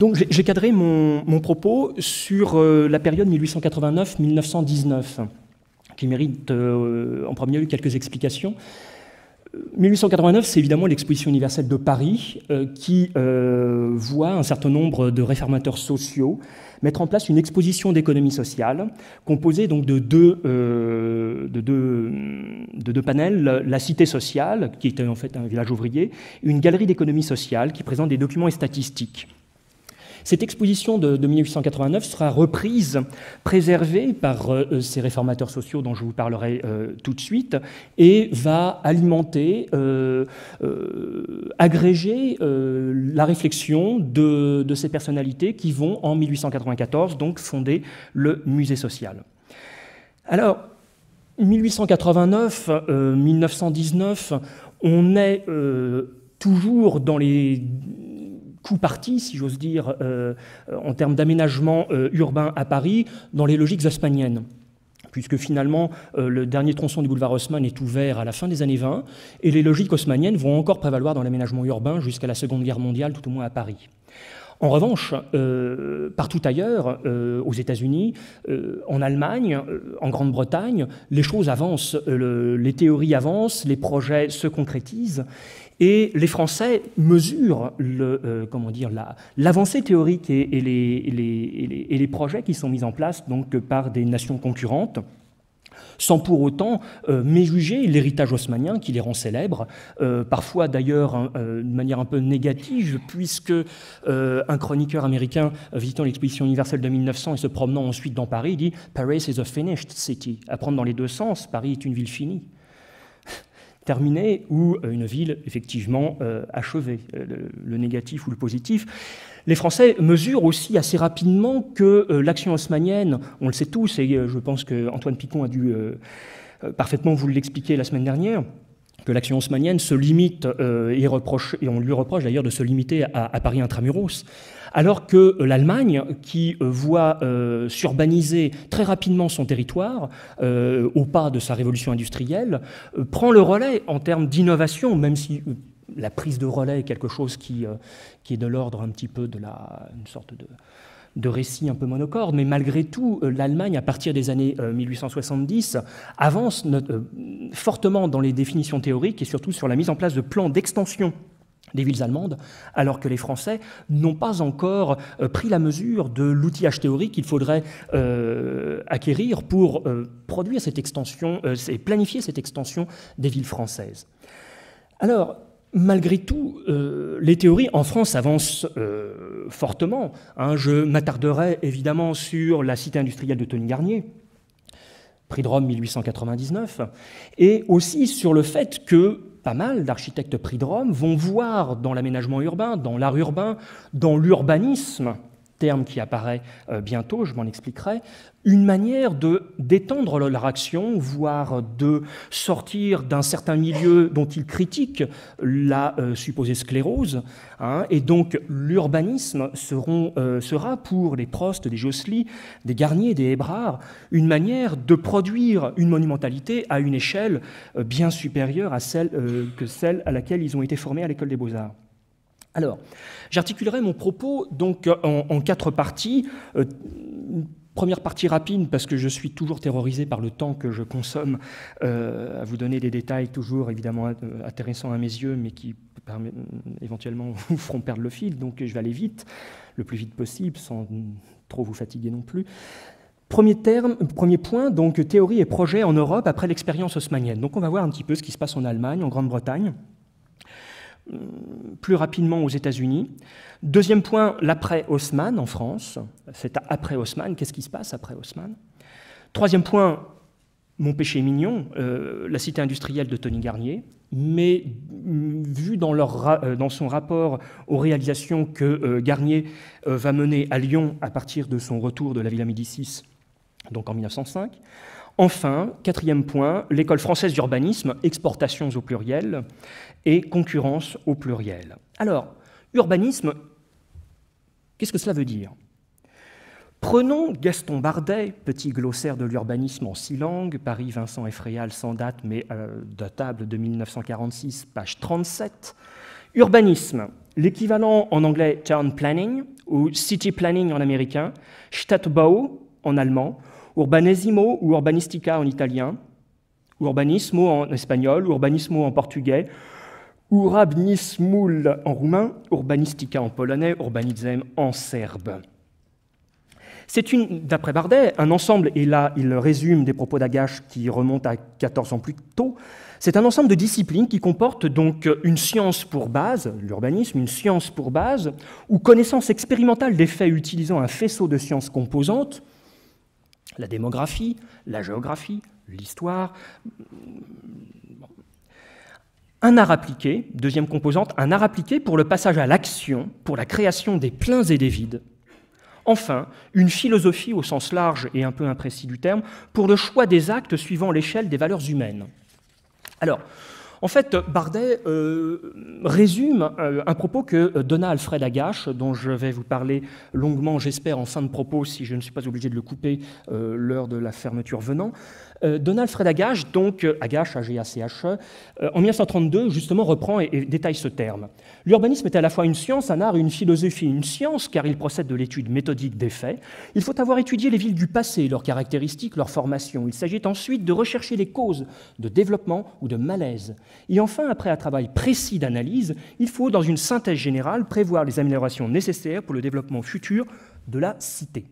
Donc j'ai cadré mon, propos sur euh, la période 1889-1919, qui mérite euh, en premier lieu quelques explications. 1889, euh, c'est évidemment l'exposition universelle de Paris qui voit un certain nombre de réformateurs sociaux mettre en place une exposition d'économie sociale composée donc de deux, de deux panels, la Cité sociale, qui était en fait un village ouvrier, et une galerie d'économie sociale qui présente des documents et statistiques. Cette exposition de, 1889 sera reprise, préservée par euh, euh, ces réformateurs sociaux dont je vous parlerai euh, tout de suite, et va alimenter, agréger la réflexion de, ces personnalités qui vont, en 1894, donc fonder le musée social. Alors, 1889, 1919, on est toujours dans les tout parti, si j'ose dire, euh, en termes d'aménagement euh, urbain à Paris, dans les logiques haussmanniennes puisque finalement euh, le dernier tronçon du boulevard Haussmann est ouvert à la fin des années 20, et les logiques haussmanniennes vont encore prévaloir dans l'aménagement urbain jusqu'à la Seconde Guerre mondiale, tout au moins à Paris. En revanche, partout ailleurs, aux États-Unis, en Allemagne, en Grande-Bretagne, les choses avancent, les théories avancent, les projets se concrétisent. Et les Français mesurent euh, comment dire, l'avancée théorique et, les, projets qui sont mis en place donc, par des nations concurrentes sans pour autant euh, méjuger l'héritage haussmanien qui les rend célèbres, euh, parfois d'ailleurs hein, de manière un peu négative, puisque un chroniqueur américain visitant l'exposition universelle de 1900 et se promenant ensuite dans Paris dit Paris is a finished city, à prendre dans les deux sens, Paris est une ville finie terminée ou euh, une ville effectivement euh, achevée, euh, le, négatif ou le positif. Les Français mesurent aussi assez rapidement que l'action haussmanienne, on le sait tous, et je pense qu'Antoine Picon a dû parfaitement vous l'expliquer la semaine dernière, que l'action haussmanienne se limite et, reproche, et on lui reproche d'ailleurs de se limiter à Paris intramuros. Alors que l'Allemagne, qui euh, voit euh, s'urbaniser très rapidement son territoire, euh, au pas de sa révolution industrielle, prend le relais en termes d'innovation, même si la prise de relais est quelque chose qui, est de l'ordre un petit peu de la, une sorte de, de un peu monocorde. mais malgré tout, l'Allemagne, à partir des années 1870, avance fortement dans les définitions théoriques et surtout sur la mise en place de plans d'extension des villes allemandes, alors que les Français n'ont pas encore euh, pris la mesure de l'outillage théorique qu'il faudrait euh, acquérir pour euh, produire cette extension, et planifier cette extension des villes françaises. Alors, Malgré tout, les théories en France avancent fortement. Hein. je m'attarderai évidemment sur la cité industrielle de Tony Garnier, prix de Rome 1899, et aussi sur le fait que pas mal d'architectes pris de Rome, vont voir dans l'aménagement urbain, dans l'art urbain, dans l'urbanisme, terme qui apparaît euh, bientôt, je m'en expliquerai, une manière de d'étendre leur action, voire de sortir d'un certain milieu dont ils critiquent la euh, supposée sclérose. Hein, et donc l'urbanisme euh, sera pour les Prost, des Josly, des Garnier, des Hébrard, une manière de produire une monumentalité à une échelle bien supérieure à que celle à laquelle ils ont été formés à l'école des beaux-arts. Alors, j'articulerai mon propos donc en, quatre parties. Euh, première partie rapide, parce que je suis toujours terrorisé par le temps que je consomme, euh, à vous donner des détails toujours évidemment euh, intéressants à mes yeux, mais qui éventuellement vous feront perdre le fil, donc je vais aller vite, le plus vite possible, sans trop vous fatiguer non plus. Premier, terme, premier point, donc théorie et projet en Europe après l'expérience haussmannienne. Donc on va voir un petit peu ce qui se passe en Allemagne, en Grande-Bretagne plus rapidement aux États-Unis. Deuxième point, l'après-Haussmann en France. C'est après Haussmann, qu'est-ce qui se passe après Haussmann Troisième point, mon péché mignon, euh, la cité industrielle de Tony Garnier, mais mm, vu euh, dans, son rapport aux réalisations que euh, Garnier va mener à Lyon à partir de son retour de la Villa Médicis, donc en 1905. Enfin, quatrième point, l'école française d'urbanisme, exportations au pluriel, et concurrence au pluriel. Alors, urbanisme, qu'est-ce que cela veut dire Prenons Gaston Bardet, petit glossaire de l'urbanisme en six langues, Paris, Vincent et sans date, mais euh, datable de 1946, page 37. Urbanisme, l'équivalent en anglais town planning ou city planning en américain, Stadtbau en allemand, urbanesimo ou urbanistica en italien, urbanismo en espagnol, urbanismo en portugais, Urabnismul en roumain, Urbanistica en polonais, Urbanizem en serbe. C'est une, d'après Bardet, un ensemble, et là il résume des propos d'Agache qui remontent à 14 ans plus tôt, c'est un ensemble de disciplines qui comporte donc une science pour base, l'urbanisme, une science pour base, ou connaissance expérimentale des faits utilisant un faisceau de sciences composantes, la démographie, la géographie, l'histoire, un art appliqué, deuxième composante, un art appliqué pour le passage à l'action, pour la création des pleins et des vides. Enfin, une philosophie au sens large et un peu imprécis du terme, pour le choix des actes suivant l'échelle des valeurs humaines. Alors, en fait, Bardet euh, résume euh, un propos que euh, Donald Alfred Agache, dont je vais vous parler longuement, j'espère, en fin de propos, si je ne suis pas obligé de le couper l'heure de la fermeture venant. Donald Alfred Agache, donc Agache, A-G-A-C-H-E, en 1932, justement, reprend et, détaille ce terme. L'urbanisme est à la fois une science, un art une philosophie. Une science, car il procède de l'étude méthodique des faits. Il faut avoir étudié les villes du passé, leurs caractéristiques, leurs formations. Il s'agit ensuite de rechercher les causes de développement ou de malaise. Et enfin, après un travail précis d'analyse, il faut, dans une synthèse générale, prévoir les améliorations nécessaires pour le développement futur de la cité.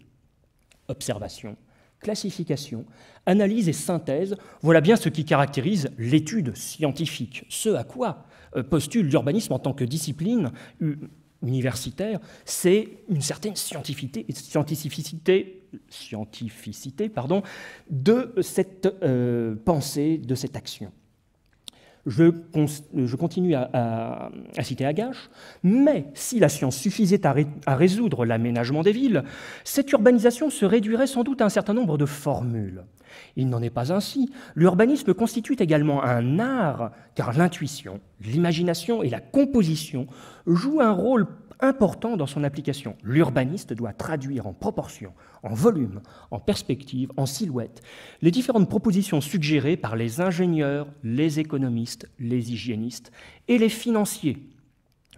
Observation, classification, analyse et synthèse, voilà bien ce qui caractérise l'étude scientifique, ce à quoi euh, postule l'urbanisme en tant que discipline euh, universitaire, c'est une certaine scientificité, pardon, de cette euh, pensée, de cette action je, continue à, à, citer Agache, mais si la science suffisait à, à résoudre l'aménagement des villes, cette urbanisation se réduirait sans doute à un certain nombre de formules. Il n'en est pas ainsi. L'urbanisme constitue également un art, car l'intuition, l'imagination et la composition jouent un rôle important dans son application. L'urbaniste doit traduire en proportion, en volume, en perspective, en silhouette, les différentes propositions suggérées par les ingénieurs, les économistes, les hygiénistes et les financiers.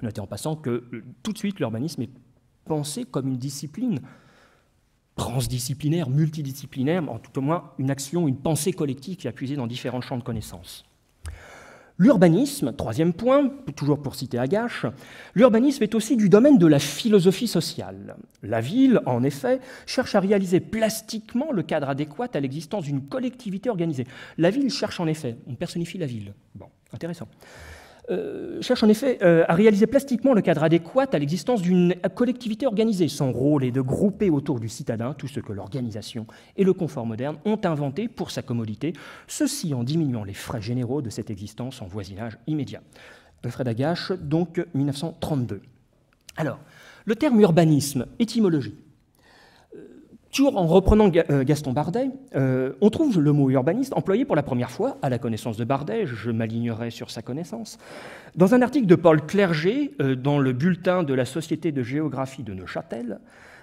Notez en passant que euh, tout de suite l'urbanisme est pensé comme une discipline transdisciplinaire, multidisciplinaire, en tout au moins une action, une pensée collective qui est dans différents champs de connaissances. L'urbanisme, troisième point, toujours pour citer Agache, l'urbanisme est aussi du domaine de la philosophie sociale. La ville, en effet, cherche à réaliser plastiquement le cadre adéquat à l'existence d'une collectivité organisée. La ville cherche en effet, on personnifie la ville. Bon, intéressant. Euh, cherche en effet euh, à réaliser plastiquement le cadre adéquat à l'existence d'une collectivité organisée. Son rôle est de grouper autour du citadin tout ce que l'organisation et le confort moderne ont inventé pour sa commodité, ceci en diminuant les frais généraux de cette existence en voisinage immédiat. Alfred Agache, donc 1932. Alors, le terme urbanisme, étymologie. Toujours en reprenant euh, Gaston Bardet, euh, on trouve le mot urbaniste employé pour la première fois à la connaissance de Bardet, je m'alignerai sur sa connaissance, dans un article de Paul Clerget euh, dans le bulletin de la Société de géographie de Neuchâtel,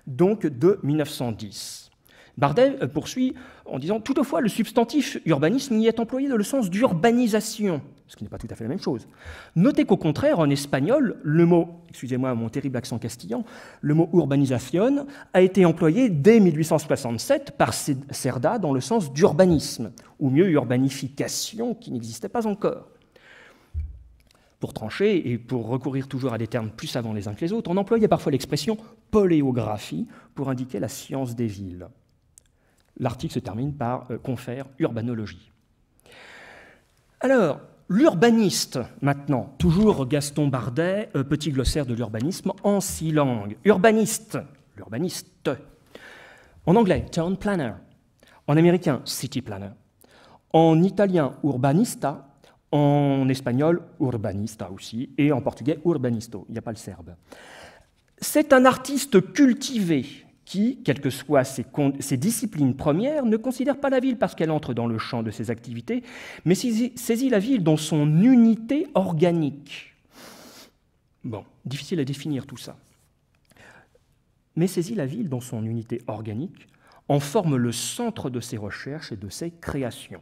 donc de 1910. Bardet poursuit en disant Toutefois, le substantif urbanisme y est employé dans le sens d'urbanisation, ce qui n'est pas tout à fait la même chose. Notez qu'au contraire, en espagnol, le mot, excusez-moi mon terrible accent castillan, le mot urbanización a été employé dès 1867 par Cerda dans le sens d'urbanisme, ou mieux urbanification qui n'existait pas encore. Pour trancher et pour recourir toujours à des termes plus savants les uns que les autres, on employait parfois l'expression poléographie pour indiquer la science des villes. L'article se termine par euh, confère urbanologie. Alors, L'urbaniste, maintenant, toujours Gaston Bardet, euh, petit glossaire de l'urbanisme en six langues. Urbaniste, l'urbaniste. En anglais, town planner. En américain, city planner. En italien, urbanista. En espagnol, urbanista aussi. Et en portugais, urbanisto. Il n'y a pas le serbe. C'est un artiste cultivé qui, quelles que soient ses, disciplines premières, ne considère pas la ville parce qu'elle entre dans le champ de ses activités, mais saisit la ville dans son unité organique. Bon, difficile à définir tout ça. Mais saisit la ville dans son unité organique, en forme le centre de ses recherches et de ses créations.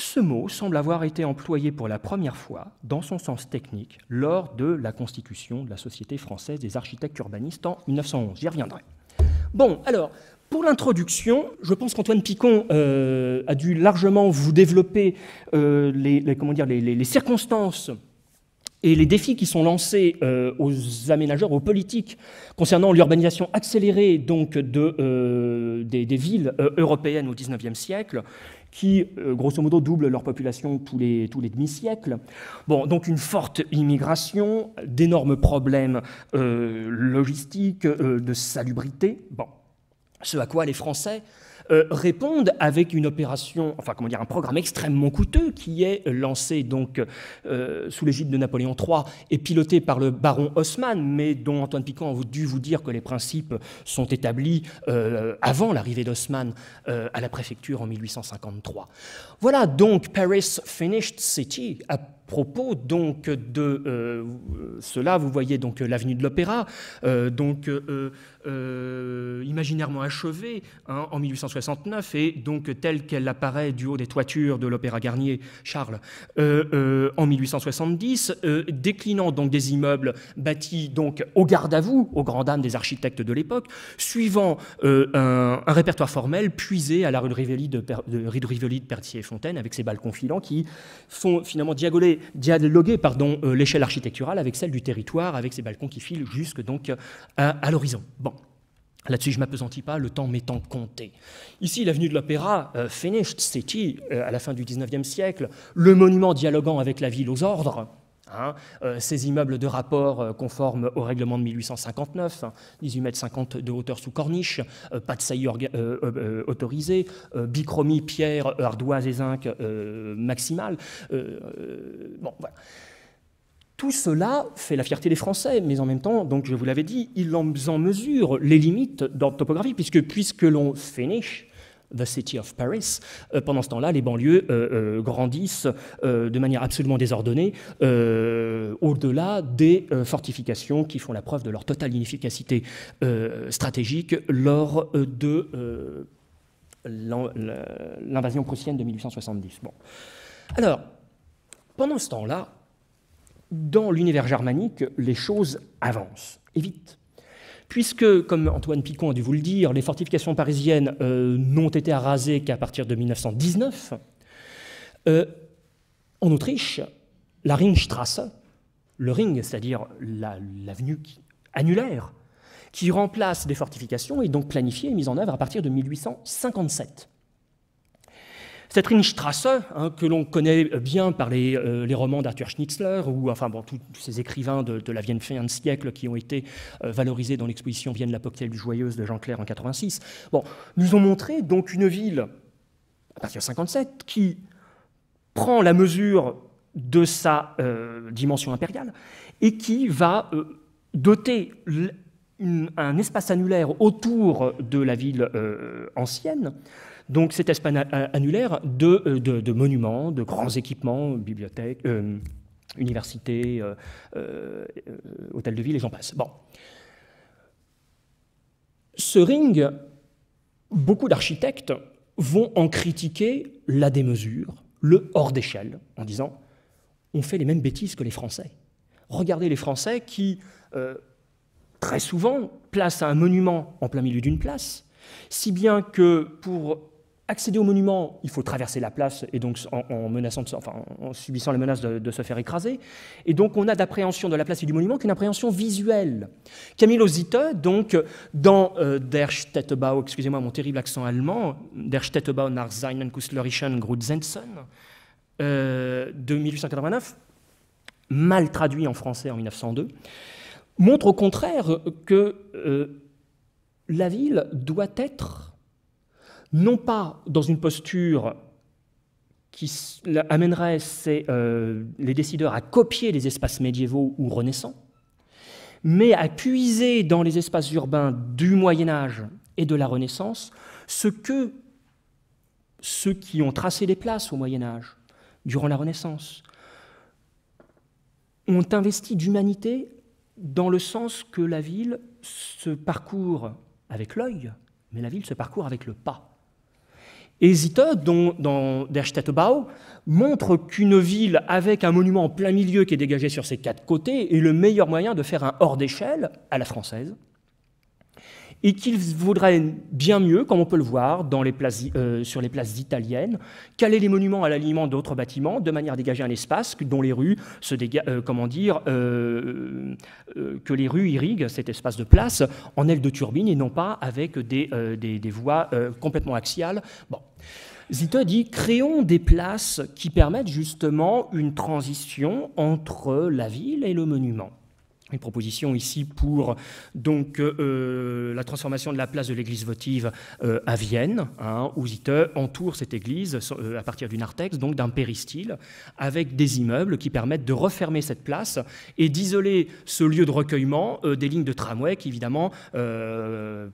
Ce mot semble avoir été employé pour la première fois, dans son sens technique, lors de la constitution de la Société française des architectes urbanistes en 1911. J'y reviendrai. Bon, alors, pour l'introduction, je pense qu'Antoine Picon euh, a dû largement vous développer euh, les, comment dire, les, circonstances et les défis qui sont lancés euh, aux aménageurs, aux politiques concernant l'urbanisation accélérée donc de, des, villes européennes au XIXe siècle qui, euh, grosso modo, doublent leur population tous les, demi-siècles. Bon, donc une forte immigration, d'énormes problèmes euh, logistiques, euh, de salubrité. Bon, ce à quoi les Français euh, répondent avec une opération, enfin comment dire, un programme extrêmement coûteux qui est lancé donc euh, sous l'égide de Napoléon III et piloté par le baron Haussmann, mais dont Antoine Piquant a dû vous dire que les principes sont établis euh, avant l'arrivée d'Haussmann à la préfecture en 1853. Voilà donc Paris Finished City, propos donc de euh, cela, vous voyez donc euh, l'avenue de l'Opéra, euh, donc imaginairement achevée hein, en 1869 et donc telle qu'elle apparaît du haut des toitures de l'Opéra Garnier, Charles, en 1870, déclinant donc des immeubles bâtis donc au garde à vous, aux grandes dames des architectes de l'époque, suivant un, répertoire formel puisé à la rue de Rivoli de, de, de fontaine avec ses balcons filants qui sont finalement diagoler dialoguer, pardon, euh, l'échelle architecturale avec celle du territoire, avec ces balcons qui filent jusque donc euh, à, l'horizon. Bon. Là-dessus, je ne m'appesantis pas, le temps m'étant compté. Ici, l'avenue de l'Opéra, euh, Finished City, euh, à la fin du XIXe siècle, le monument dialoguant avec la ville aux ordres, Hein. Euh, ces immeubles de rapport euh, conformes au règlement de 1859, 18,50 18 mètres de hauteur sous corniche, euh, pas de saillie autorisée, bichromie, pierre, ardoise et zinc maximale. Tout cela fait la fierté des Français, mais en même temps, donc je vous l'avais dit, ils en mesurent les limites d'ordre topographique, puisque puisque l'on finit, The City of Paris. Euh, pendant ce temps-là, les banlieues euh, euh, grandissent de manière absolument désordonnée, au-delà des fortifications qui font la preuve de leur totale inefficacité stratégique lors de l'invasion prussienne de 1870. Alors, pendant ce temps-là, dans l'univers germanique, les choses avancent, et vite puisque, comme Antoine Picon a dû vous le dire, les fortifications parisiennes euh, n'ont été arasées qu'à partir de 1919. Euh, en Autriche, la Ringstrasse, le Ring, c'est-à-dire l'avenue annulaire, qui remplace des fortifications, est donc planifiée et mise en œuvre à partir de 1857. Cette Ringstrasse, hein, que l'on connaît bien par euh, les, romans d'Arthur Schnitzler, ou enfin bon, tous ces écrivains de, la Vienne fin de siècle qui ont été euh, valorisés dans l'exposition Vienne l'Apocalypse joyeuse de Jean Clair en 86, bon, nous ont montré donc une ville, à partir de 57, qui prend la mesure de sa euh, dimension impériale et qui va doter un espace annulaire autour de la ville ancienne donc cet espace annulaire euh, de, monuments, de grands équipements, bibliothèques, euh, universités, euh, hôtels de ville et j'en passe. Bon. Ce ring, beaucoup d'architectes vont en critiquer la démesure, le hors d'échelle, en disant on fait les mêmes bêtises que les Français. Regardez les Français qui, très souvent, placent un monument en plein milieu d'une place, si bien que pour accéder au monument, il faut traverser la place et donc en, menaçant enfin, en subissant la menace de, se faire écraser. Et donc on a d'appréhension de la place et du monument qu'une appréhension visuelle. Camille Zitte, donc dans euh, Der Städtebau, excusez-moi mon terrible accent allemand, Der Städtebau nach seinen künstlerischen Grundsätzen euh, de 1889, mal traduit en français en 1902, montre au contraire que euh, la ville doit être non pas dans une posture qui amènerait euh, les décideurs à copier les espaces médiévaux ou renaissants, mais à puiser dans les espaces urbains du Moyen Âge et de la Renaissance ce que ceux qui ont tracé des places au Moyen Âge, durant la Renaissance, ont investi d'humanité dans le sens que la ville se parcourt avec l'œil, mais la ville se parcourt avec le pas. Et dans Der Städtebau, montre qu'une ville avec un monument en plein milieu qui est dégagé sur ses quatre côtés est le meilleur moyen de faire un hors d'échelle à la française, et qu'il vaudrait bien mieux, comme on peut le voir les euh, sur les places italiennes, caler les monuments à l'alignement d'autres bâtiments de manière à dégager un espace dont les rues se dégagent, euh, comment dire, euh, que les rues irriguent cet espace de place en ailes de turbine et non pas avec des, voies complètement axiales. Bon. Zita dit créons des places qui permettent justement une transition entre la ville et le monument une proposition ici pour donc euh, euh, la transformation de la place de l'église votive euh, à Vienne, hein, où Zite entoure cette église à partir d'une narthex, donc d'un péristyle, avec des immeubles qui permettent de refermer cette place et d'isoler ce lieu de recueillement des lignes de tramway qui évidemment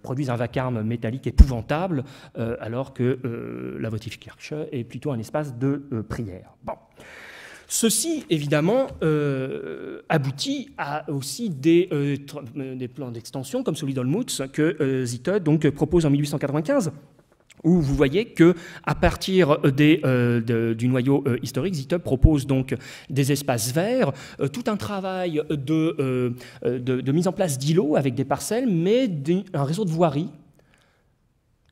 produisent un vacarme métallique épouvantable, alors que la votive Kirche est plutôt un espace de prière. Bon. Ceci, évidemment, euh, aboutit à aussi des, euh, euh, des plans d'extension, comme celui d'Olmutz, que euh, donc, propose en 1895 où vous voyez que à partir du noyau historique, ZITUB propose donc des espaces verts, tout un travail de, mise en place d'îlots avec des parcelles, mais un réseau de voiries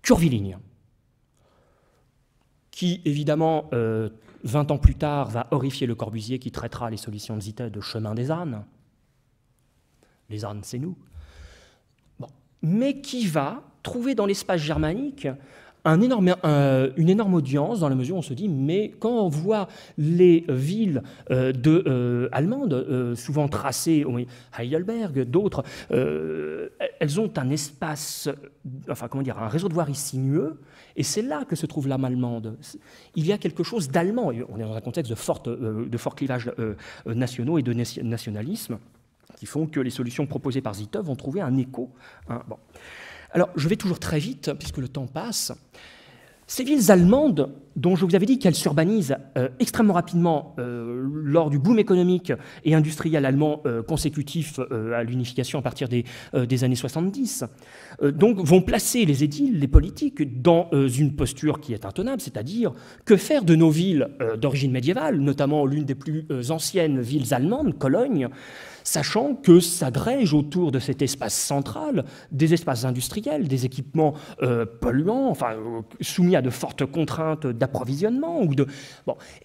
curvilignes, qui évidemment 20 ans plus tard, va horrifier Le Corbusier qui traitera les solutions de Zita de chemin des ânes. Les ânes, c'est nous. Mais qui va trouver dans l'espace germanique énorme, euh, une énorme audience dans la mesure où on se dit, mais quand on voit les villes euh, de, euh, allemandes, souvent tracées, Heidelberg, d'autres, elles ont un espace, enfin comment dire, un réseau de voiries sinueux, et c'est là que se trouve l'âme allemande. Il y a quelque chose d'allemand, on est dans un contexte de, forte, de forts clivages nationaux et de nationalisme, qui font que les solutions proposées par Zitov ont trouvé un écho. Hein, bon. Alors, je vais toujours très vite, puisque le temps passe. Ces villes allemandes, dont je vous avais dit qu'elles s'urbanisent euh, extrêmement rapidement euh, lors du boom économique et industriel allemand euh, consécutif à l'unification à partir des, années 70, donc vont placer les édiles, les politiques, dans une posture qui est intenable, c'est-à-dire que faire de nos villes d'origine médiévale, notamment l'une des plus anciennes villes allemandes, Cologne, sachant que s'agrègent autour de cet espace central des espaces industriels, des équipements euh, polluants, enfin, euh, soumis à de fortes contraintes d'approvisionnement. ou de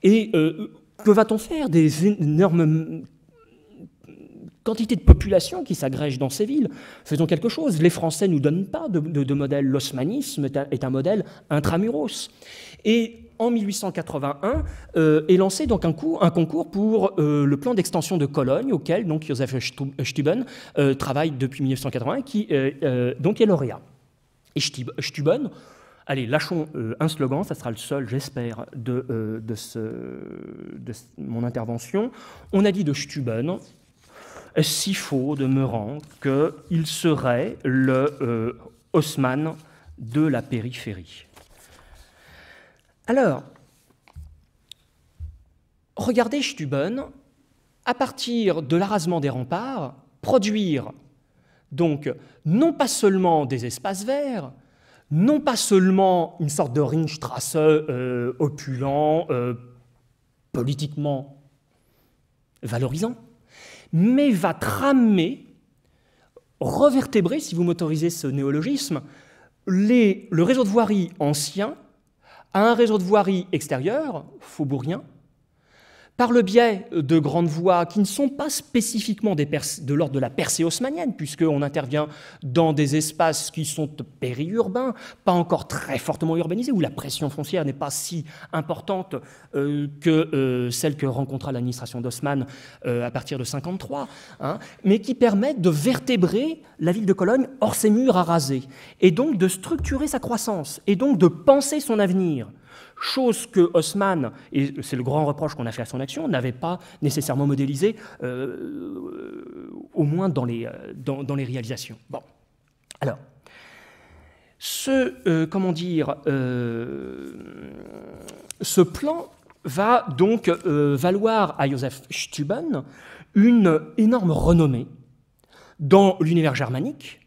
Et euh, que va-t-on faire des énormes quantités de population qui s'agrègent dans ces villes. Faisons quelque chose. Les Français ne nous donnent pas de, modèle. L'osmanisme est, un modèle intramuros. Et en 1881, euh, est lancé donc un, concours pour euh, le plan d'extension de Cologne, auquel donc Joseph Stuben euh, travaille depuis 1980, qui donc est lauréat. Et allez, lâchons un slogan, ça sera le seul, j'espère, de, ce, mon intervention. On a dit de Stuben si faux demeurant, qu'il serait le Haussmann de la périphérie. Alors, regardez Stuben, à partir de l'arasement des remparts, produire donc non pas seulement des espaces verts, non pas seulement une sorte de Ringstrasse euh, opulent, euh, politiquement valorisant, mais va tramer, revertébrer, si vous m'autorisez ce néologisme, le réseau de voirie ancien à un réseau de voiries extérieur, faubourien, par le biais de grandes voies qui ne sont pas spécifiquement de l'ordre de la percée haussmanienne, puisqu'on intervient dans des espaces qui sont périurbains, pas encore très fortement urbanisés, où la pression foncière n'est pas si importante euh, que euh, celle que rencontra l'administration d'Haussmann euh, à partir de 1953, hein, mais qui permettent de vertébrer la ville de Cologne hors ses murs à raser, et donc de structurer sa croissance, et donc de penser son avenir chose que Haussmann, et c'est le grand reproche qu'on a fait à son action, n'avait pas nécessairement modélisé, euh, au moins dans les, euh, dans, les réalisations. Bon, alors, ce, euh, comment dire, ce plan va donc valoir à Joseph Stuben une énorme renommée dans l'univers germanique,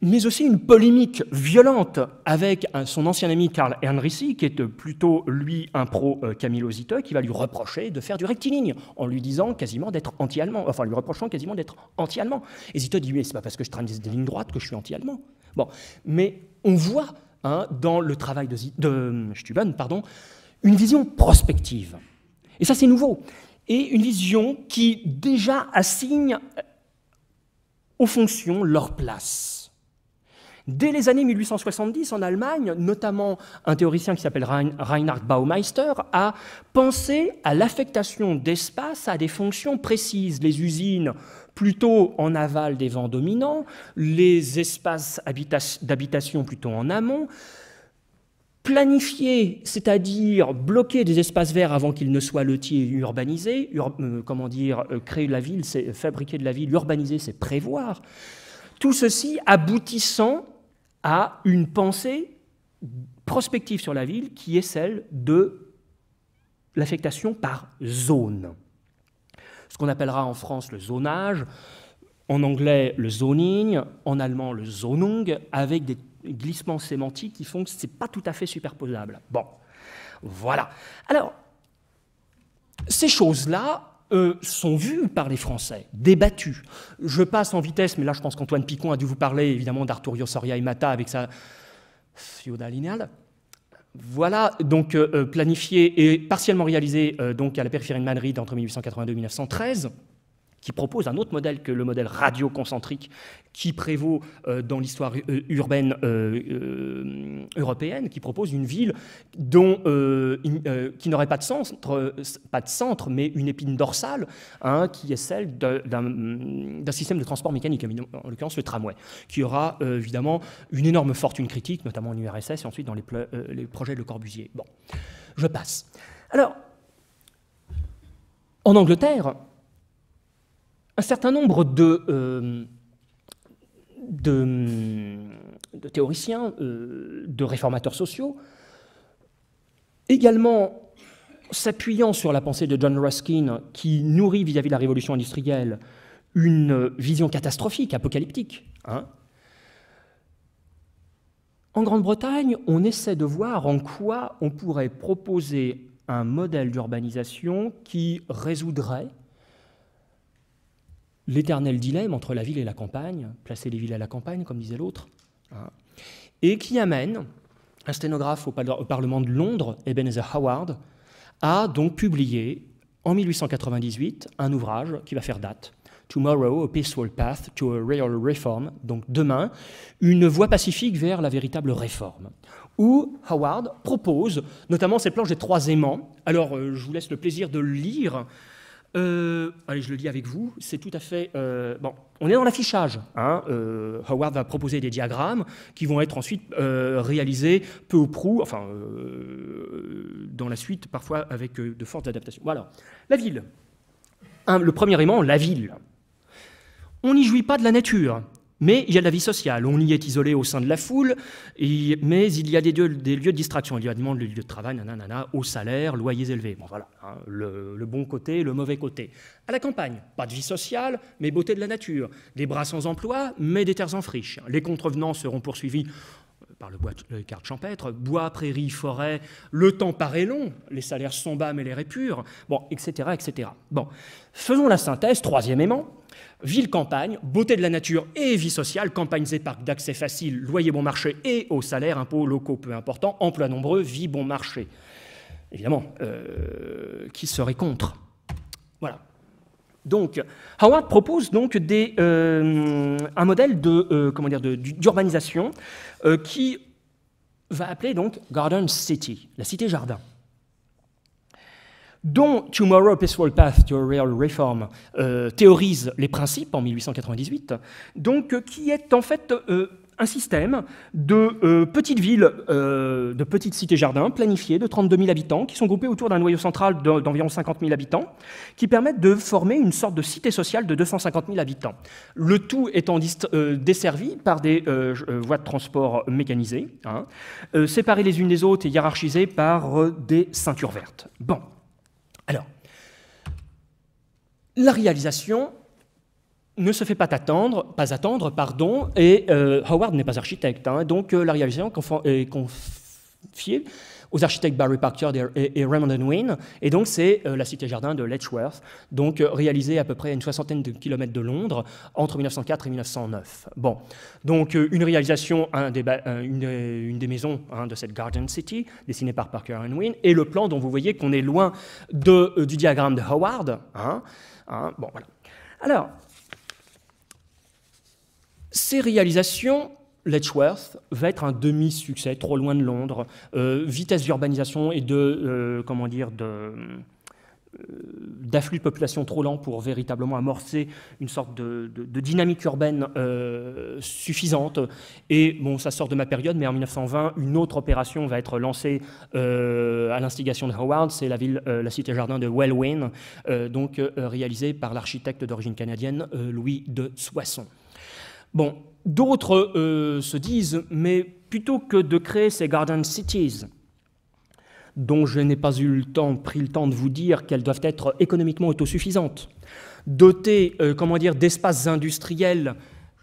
mais aussi une polémique violente avec son ancien ami Karl Ernrissi qui est euh, plutôt, lui, un pro euh, Camilo Zito qui va lui reprocher de faire du rectiligne, en lui disant quasiment d'être anti-allemand, enfin, lui reprochant quasiment d'être anti-allemand. Et Zito dit, oui, c'est pas parce que je traîne des lignes droites que je suis anti-allemand. Bon, mais on voit, hein, dans le travail de, euh, Stuben, pardon, une vision prospective. Et ça, c'est nouveau. Et une vision qui, déjà, assigne aux fonctions leur place Dès les années 1870, en Allemagne, notamment un théoricien qui s'appelle Reinhard Baumeister a pensé à l'affectation d'espace à des fonctions précises, les usines plutôt en aval des vents dominants, les espaces d'habitation plutôt en amont. Planifier, c'est-à-dire bloquer des espaces verts avant qu'ils ne soient lotis et urbanisés, euh, comment dire, euh, créer de la ville, fabriquer de la ville, urbaniser, c'est prévoir. Tout ceci aboutissant à une pensée prospective sur la ville qui est celle de l'affectation par zone. Ce qu'on appellera en France le zonage, en anglais le zoning, en allemand le zonung, avec des glissements sémantiques qui font que ce n'est pas tout à fait superposable. Bon, voilà. Alors, ces choses-là, euh, sont vus par les Français, débattus. Je passe en vitesse, mais là je pense qu'Antoine Picon a dû vous parler évidemment d'Arturio Soria et Mata avec sa Fioda linéale. Voilà, donc euh, planifié et partiellement réalisé euh, donc à la périphérie de Madrid entre 1882 et 1913 qui propose un autre modèle que le modèle radioconcentrique qui prévaut euh, dans l'histoire euh, urbaine euh, européenne, qui propose une ville dont, qui n'aurait pas de centre, pas de centre, mais une épine dorsale, hein, qui est celle d'un système de transport mécanique, en l'occurrence le tramway, qui aura évidemment une énorme fortune critique, notamment en URSS et ensuite dans les, les projets de Le Corbusier. Bon, je passe. Alors, en Angleterre, un certain nombre de, euh, de, théoriciens, euh, de réformateurs sociaux, également s'appuyant sur la pensée de John Ruskin, qui nourrit vis-à-vis de la révolution industrielle une vision catastrophique, apocalyptique. Hein. en Grande-Bretagne, on essaie de voir en quoi on pourrait proposer un modèle d'urbanisation qui résoudrait l'éternel dilemme entre la ville et la campagne, placer les villes à la campagne, comme disait l'autre, ah. et qui amène un sténographe au, Parlement de Londres, Ebenezer Howard, à donc publier, en 1898 un ouvrage qui va faire date, Tomorrow, a Peaceful Path to a Real Reform, donc demain, une voie pacifique vers la véritable réforme, où Howard propose notamment ses planches des trois aimants. Alors, euh, je vous laisse le plaisir de lire, euh, allez, je le dis avec vous, c'est tout à fait... Euh, bon, on est dans l'affichage. Hein, euh, Howard va proposer des diagrammes qui vont être ensuite réalisés peu ou prou, enfin, dans la suite, parfois avec de fortes adaptations. Voilà. La ville. le premier aimant, la ville. On n'y jouit pas de la nature. Mais il y a de la vie sociale, on y est isolé au sein de la foule, mais il y a des lieux, de distraction, il y a des lieux de travail, nanana, au salaire, loyers élevés. Bon voilà, hein, le, le, bon côté, le mauvais côté. À la campagne, pas de vie sociale, mais beauté de la nature, des bras sans emploi, mais des terres en friche. Les contrevenants seront poursuivis par le bois le champêtre, bois, prairies, forêts, le temps paraît long, les salaires sont bas mais l'air est pur, bon, etc., etc. Bon, faisons la synthèse, troisième aimant, ville-campagne, beauté de la nature et vie sociale, campagnes et parcs d'accès facile, loyer bon marché et aux salaires, impôts locaux peu importants, emplois nombreux, vie bon marché. Évidemment, euh, qui serait contre Voilà. Donc, Howard propose donc euh, un modèle de euh, comment dire d'urbanisation euh, qui va appeler donc Garden City, la cité jardin dont Tomorrow Peaceful Path to a Real Reform théorise les principes en 1898, donc qui est en fait un système de euh, petites villes, euh, de petites cités-jardins planifiées de 32 000 habitants, qui sont groupées autour d'un noyau central d'environ 50 000 habitants, qui permettent de former une sorte de cité sociale de 250 000 habitants. Le tout étant euh, desservi par des voies de transport mécanisées, hein, séparées les unes des autres et hiérarchisées par des ceintures vertes. Bon. Alors, la réalisation, ne se fait pas attendre, pas attendre, pardon, et euh, Howard n'est pas architecte, hein. donc euh, la réalisation est confiée aux architectes Barry Parker et, Raymond Unwin, et donc c'est euh, la cité-jardin de Letchworth, donc réalisée à peu près à une soixantaine de kilomètres de Londres entre 1904 et 1909. Bon, donc une réalisation, un une, des maisons hein, de cette Garden City, dessinée par Parker et et le plan dont vous voyez qu'on est loin du diagramme de Howard. Hein, bon, voilà. Alors, ces réalisations, Letchworth va être un demi-succès, trop loin de Londres, euh, vitesse d'urbanisation et de, euh, comment dire, euh, d'afflux de population trop lent pour véritablement amorcer une sorte de, dynamique urbaine suffisante. Et bon, ça sort de ma période, mais en 1920, une autre opération va être lancée à l'instigation de Howard, c'est la ville, la cité-jardin de Wellwyn, donc réalisée par l'architecte d'origine canadienne Louis de Soissons. Bon, d'autres euh, se disent, mais plutôt que de créer ces garden cities, dont je n'ai pas eu le temps, pris le temps de vous dire qu'elles doivent être économiquement autosuffisantes, dotées, euh, comment dire, d'espaces industriels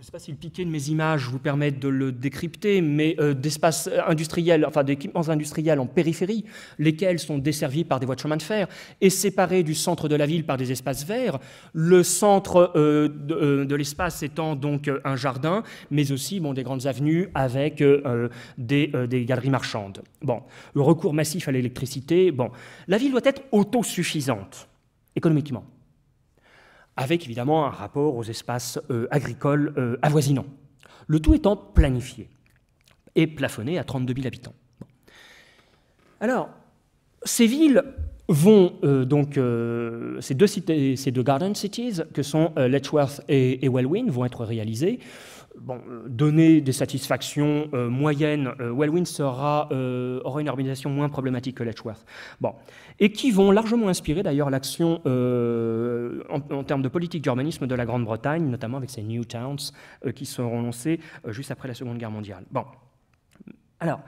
je ne sais pas si le piqué de mes images vous permet de le décrypter, mais euh, d'espaces euh, industriels, enfin d'équipements industriels en périphérie, lesquels sont desservis par des voies de chemin de fer et séparés du centre de la ville par des espaces verts. Le centre euh, de, l'espace étant donc un jardin, mais aussi bon, des grandes avenues avec des, galeries marchandes. Bon, le recours massif à l'électricité. Bon, la ville doit être autosuffisante économiquement avec évidemment un rapport aux espaces euh, agricoles euh, avoisinants. Le tout étant planifié et plafonné à 32 000 habitants. Alors, ces villes vont euh, donc, ces deux, garden cities, que sont Letchworth et, et Wellwyn, vont être réalisées donner des satisfactions euh, moyennes, euh, Wellwin sera, euh, aura une organisation moins problématique que Letchworth. Bon. Et qui vont largement inspirer d'ailleurs l'action euh, en, termes de politique d'urbanisme de la Grande-Bretagne, notamment avec ces New Towns qui seront lancés juste après la Seconde Guerre mondiale. Bon. Alors,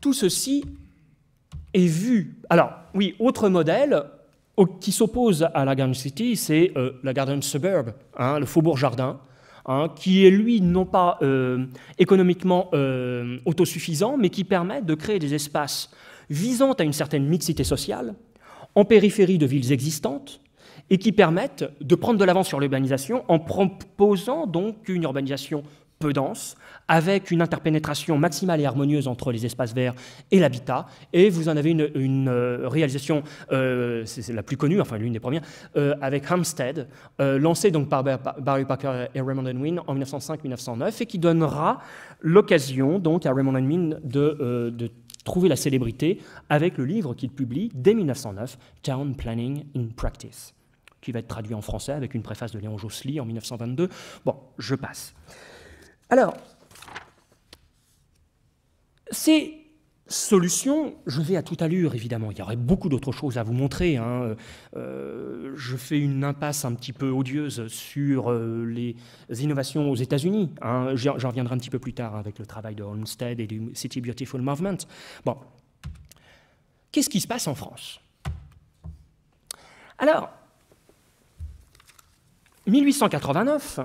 tout ceci est vu. Alors, oui, autre modèle, qui s'oppose à la Garden City, c'est la Garden Suburb, hein, le faubourg jardin, Hein, qui est lui non pas euh, économiquement euh, autosuffisant, mais qui permet de créer des espaces visant à une certaine mixité sociale en périphérie de villes existantes et qui permettent de prendre de l'avance sur l'urbanisation en proposant donc une urbanisation peu dense, avec une interpénétration maximale et harmonieuse entre les espaces verts et l'habitat, et vous en avez une, euh, réalisation, euh, c'est la plus connue, enfin l'une des premières, euh, avec Hampstead, lancée donc par Barry Parker et Raymond Unwin en 1905-1909, et qui donnera l'occasion donc à Raymond Unwin de, trouver la célébrité avec le livre qu'il publie dès 1909, Town Planning in Practice, qui va être traduit en français avec une préface de Léon Jossely en 1922. Bon, je passe. Alors, ces solutions, je vais à toute allure, évidemment. Il y aurait beaucoup d'autres choses à vous montrer. Hein. Euh, je fais une impasse un petit peu odieuse sur euh, les innovations aux États-Unis. Hein. J'en reviendrai un petit peu plus tard avec le travail de Olmsted et du City Beautiful Movement. Bon. Qu'est-ce qui se passe en France Alors, 1889,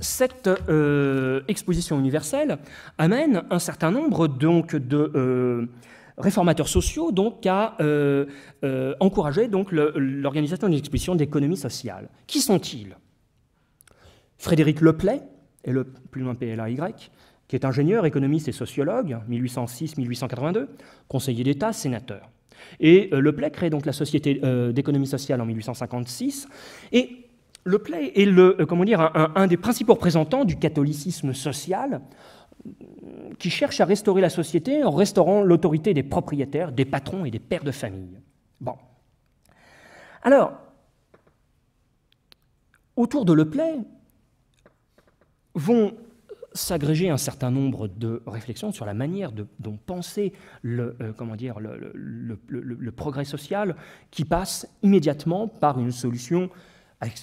cette euh, exposition universelle amène un certain nombre donc, de euh, réformateurs sociaux donc, à euh, encourager donc, l'organisation d'une exposition d'économie sociale. Qui sont-ils Frédéric Leplay, et le plus loin PLAY, qui est ingénieur, économiste et sociologue, 1806-1882, conseiller d'État, sénateur. Et Leplay crée donc la Société d'économie sociale en 1856, et le Play est euh, comment dire, un, des principaux représentants du catholicisme social euh, qui cherche à restaurer la société en restaurant l'autorité des propriétaires, des patrons et des pères de famille. Bon. Alors, autour de Le Play vont s'agréger un certain nombre de réflexions sur la manière dont penser le, euh, comment dire, le, progrès social qui passe immédiatement par une solution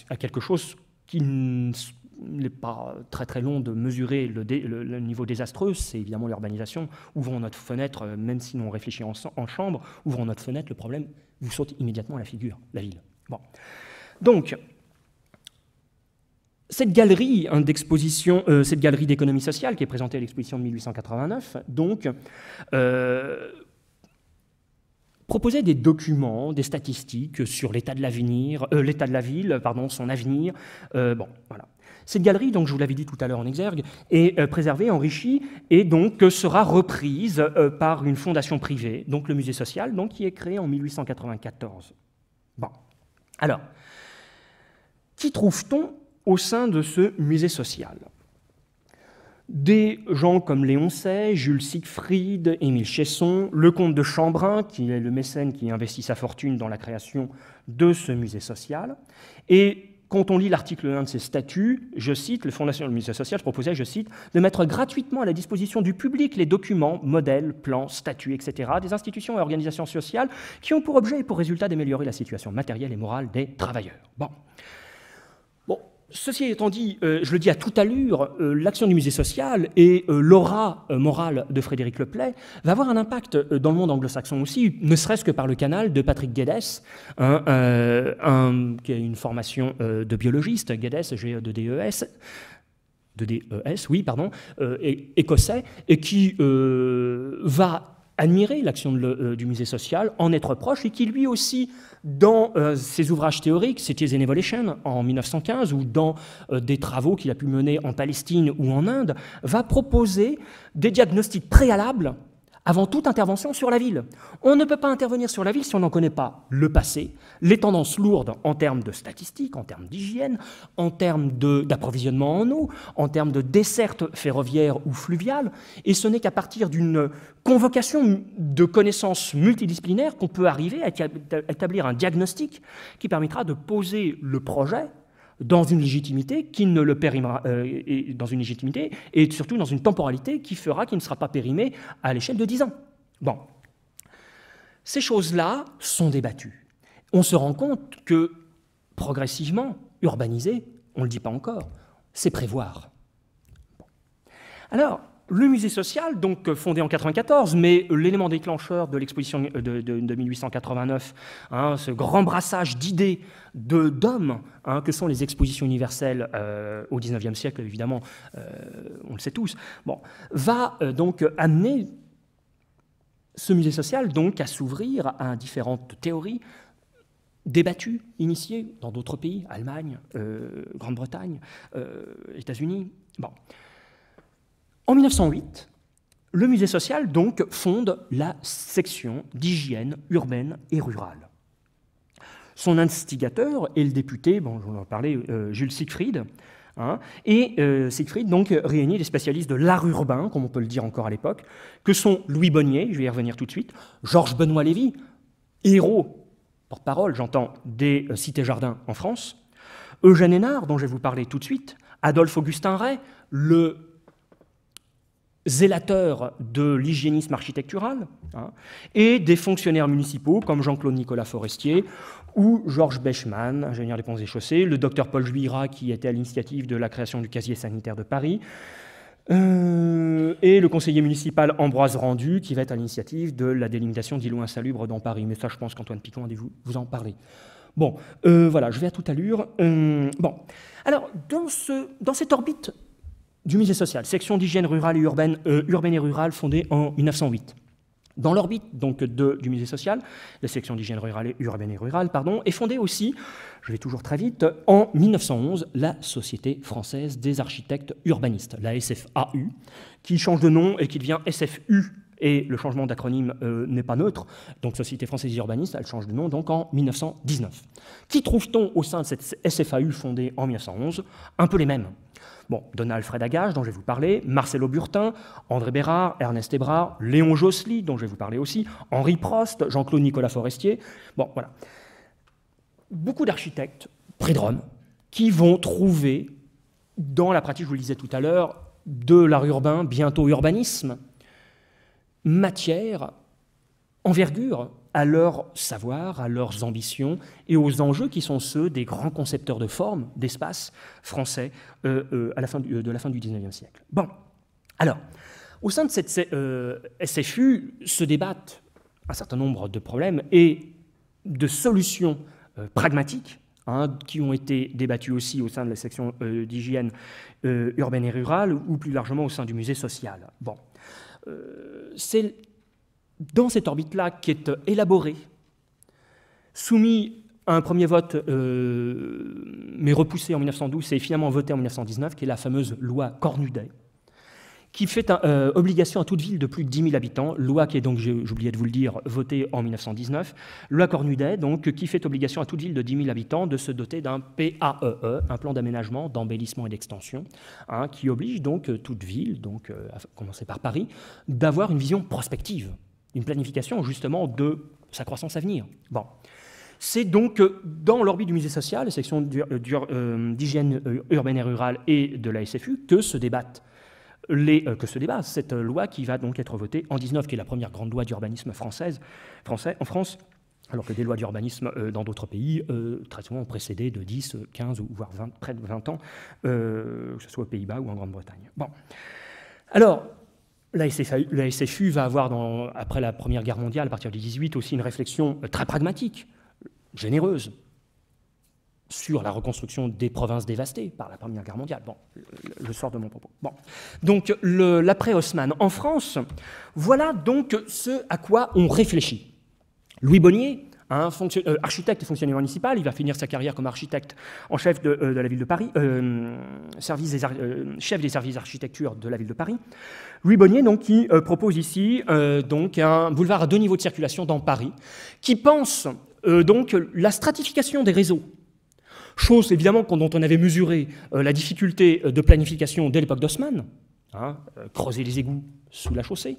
à quelque chose qui n'est pas très très long de mesurer le, niveau désastreux, c'est évidemment l'urbanisation. Ouvrons notre fenêtre, euh, même si on réfléchit en, chambre, ouvrons notre fenêtre, le problème vous saute immédiatement à la figure, la ville. Bon. Donc, cette galerie d'exposition, euh, cette galerie d'économie sociale qui est présentée à l'exposition de 1889, donc, euh, Proposer des documents, des statistiques sur l'état de l'avenir, euh, l'état de la ville, pardon, son avenir. Euh, bon, voilà. Cette galerie, donc je vous l'avais dit tout à l'heure en exergue, est euh, préservée, enrichie et donc sera reprise par une fondation privée, donc le musée social, donc qui est créé en 1894. Bon, alors, qui trouve-t-on au sein de ce musée social des gens comme Léon Say, Jules Siegfried, Émile Chesson, le comte de Chambrun, qui est le mécène qui investit sa fortune dans la création de ce musée social. Et quand on lit l'article 1 de ces statuts, je cite, le Fondation du musée social proposait, je cite, de mettre gratuitement à la disposition du public les documents, modèles, plans, statuts, etc., des institutions et organisations sociales qui ont pour objet et pour résultat d'améliorer la situation matérielle et morale des travailleurs. Bon. Ceci étant dit, euh, je le dis à toute allure, euh, l'action du musée social et euh, l'aura morale de Frédéric Leplay va avoir un impact dans le monde anglo-saxon aussi, ne serait-ce que par le canal de Patrick Guedes, qui a une formation de biologiste, Guedes, g e e de DES, de DES, oui, pardon, écossais, et qui va admirer l'action euh, du musée social, en être proche, et qui lui aussi, dans euh, ses ouvrages théoriques, c'était The Evolution en 1915, ou dans euh, des travaux qu'il a pu mener en Palestine ou en Inde, va proposer des diagnostics préalables avant toute intervention sur la ville. On ne peut pas intervenir sur la ville si on n'en connaît pas le passé, les tendances lourdes en termes de statistiques, en termes d'hygiène, en termes d'approvisionnement en eau, en termes de desserte ferroviaire ou fluviale. Et ce n'est qu'à partir d'une convocation de connaissances multidisciplinaires qu'on peut arriver à établir un diagnostic qui permettra de poser le projet dans une légitimité qui ne le périmera, euh, et dans une légitimité et surtout dans une temporalité qui fera qu'il ne sera pas périmé à l'échelle de 10 ans. Bon. Ces choses-là sont débattues. On se rend compte que progressivement, urbaniser, on ne le dit pas encore, c'est prévoir. Alors, le musée social, donc euh, fondé en 94, mais l'élément déclencheur de l'exposition euh, de, 1889, hein, ce grand brassage d'idées, d'hommes, hein, que sont les expositions universelles euh, au XIXe siècle, évidemment, on le sait tous, bon, va donc amener ce musée social donc à s'ouvrir à différentes théories débattues, initiées dans d'autres pays, Allemagne, Grande-Bretagne, États-Unis. Bon. En 1908, le musée social donc fonde la section d'hygiène urbaine et rurale. Son instigateur est le député, bon, j'en ai parlé, euh, Jules Siegfried, hein, et euh, Siegfried donc réunit les spécialistes de l'art urbain, comme on peut le dire encore à l'époque, que sont Louis Bonnier, je vais y revenir tout de suite, Georges Benoît Lévy, héros, porte-parole, j'entends, des euh, cités-jardins en France, Eugène Hénard, dont je vais vous parler tout de suite, Adolphe Augustin Ray, le zélateurs de l'hygiénisme architectural, hein, et des fonctionnaires municipaux comme Jean-Claude Nicolas Forestier ou Georges Bechmann, ingénieur des ponts et chaussées, le docteur Paul Juira qui était à l'initiative de la création du casier sanitaire de Paris, euh, et le conseiller municipal Ambroise Rendu, qui va être à l'initiative de la délimitation d'îlots insalubres dans Paris. Mais ça, je pense qu'Antoine Picon a vous, en parler. Bon, euh, voilà, je vais à toute allure. Euh, bon, alors, dans, ce, dans cette orbite du musée social, section d'hygiène rurale et urbaine, euh, urbaine et rurale fondée en 1908. Dans l'orbite donc du musée social, la section d'hygiène rurale et urbaine et rurale pardon, est fondée aussi, je vais toujours très vite, en 1911, la Société française des architectes urbanistes, la SFAU, qui change de nom et qui devient SFU et le changement d'acronyme euh, n'est pas neutre. Donc Société française des urbanistes, elle change de nom donc en 1919. Qui trouve-t-on au sein de cette SFAU fondée en 1911 Un peu les mêmes. Bon, Donald Alfred Agage, dont je vais vous parler, Marcelo Burtin, André Bérard, Ernest Hébrard, Léon Jossely, dont je vais vous parler aussi, Henri Prost, Jean-Claude Nicolas Forestier. Bon, voilà. Beaucoup d'architectes, près de Rome, qui vont trouver dans la pratique, je vous le disais tout à l'heure, de l'art urbain, bientôt urbanisme, matière, envergure à leur savoir, à leurs ambitions et aux enjeux qui sont ceux des grands concepteurs de forme, d'espace français euh, euh, à la fin euh, de la fin du XIXe siècle. Bon, alors, au sein de cette euh, SFU se débattent un certain nombre de problèmes et de solutions pragmatiques hein, qui ont été débattues aussi au sein de la section d'hygiène urbaine et rurale ou plus largement au sein du musée social. Bon, c'est dans cette orbite-là qui est euh, élaborée, soumise à un premier vote, euh, mais repoussé en 1912 et finalement votée en 1919, qui est la fameuse loi Cornudet, qui fait euh, obligation à toute ville de plus de 10 000 habitants, loi qui est donc, j'oubliais de vous le dire, votée en 1919, loi Cornudet, donc, qui fait obligation à toute ville de 10 000 habitants de se doter d'un PAEE, e, un plan d'aménagement, d'embellissement et d'extension, hein, qui oblige donc toute ville, donc, à commencer par Paris, d'avoir une vision prospective une planification justement de sa croissance à venir. Bon. C'est donc euh, dans l'orbite du musée social, la section euh, euh, d'hygiène urbaine et rurale et de la SFU, que se débattent débat cette loi qui va donc être votée en 19, qui est la première grande loi d'urbanisme française, français, en France, alors que des lois d'urbanisme dans d'autres pays, très souvent, ont précédé de 10, 15 ou voire près de 20 ans, que ce soit aux Pays-Bas ou en Grande-Bretagne. Bon. Alors, la, SFU, va avoir, après la Première Guerre mondiale, à partir du 18, aussi une réflexion euh, très pragmatique, généreuse, sur la reconstruction des provinces dévastées par la Première Guerre mondiale. Bon, le sort de mon propos. Donc, l'après-Haussmann en France, voilà donc ce à quoi on réfléchit. Louis Bonnier, euh, architecte et fonctionnaire municipal. Il va finir sa carrière comme architecte en chef de, euh, la ville de Paris, euh, des chef des services d'architecture de la ville de Paris. Louis Bonnier, donc, qui propose ici donc un boulevard à deux niveaux de circulation dans Paris, qui pense donc la stratification des réseaux chose évidemment dont on avait mesuré la difficulté de planification dès l'époque d'Haussmann, hein, creuser les égouts sous la chaussée,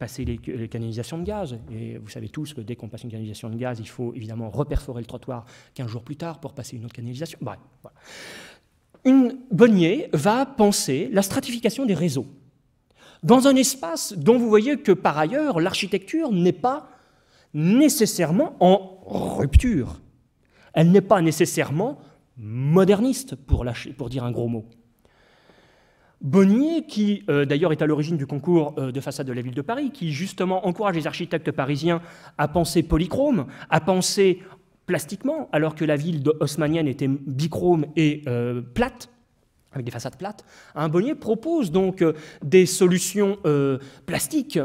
passer les, canalisations de gaz. Et vous savez tous que dès qu'on passe une canalisation de gaz, il faut évidemment reperforer le trottoir 15 jours plus tard pour passer une autre canalisation. Bref, Une Bonnier va penser la stratification des réseaux dans un espace dont vous voyez que par ailleurs l'architecture n'est pas nécessairement en rupture. Elle n'est pas nécessairement moderniste, pour, lâcher pour dire un gros mot. Bonnier, qui euh, d'ailleurs est à l'origine du concours euh, de façade de la ville de Paris, qui justement encourage les architectes parisiens à penser polychrome, à penser plastiquement, alors que la ville de haussmannienne était bichrome et euh, plate, avec des façades plates. bonnier propose donc des solutions plastiques,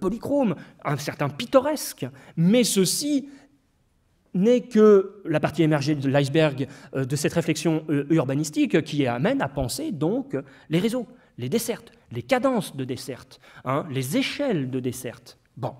polychromes, un certain pittoresque, mais ceci n'est que la partie émergée de l'iceberg euh, de cette réflexion euh, urbanistique qui amène à penser donc les réseaux, les dessertes, les cadences de dessertes, hein, les échelles de dessertes. Bon,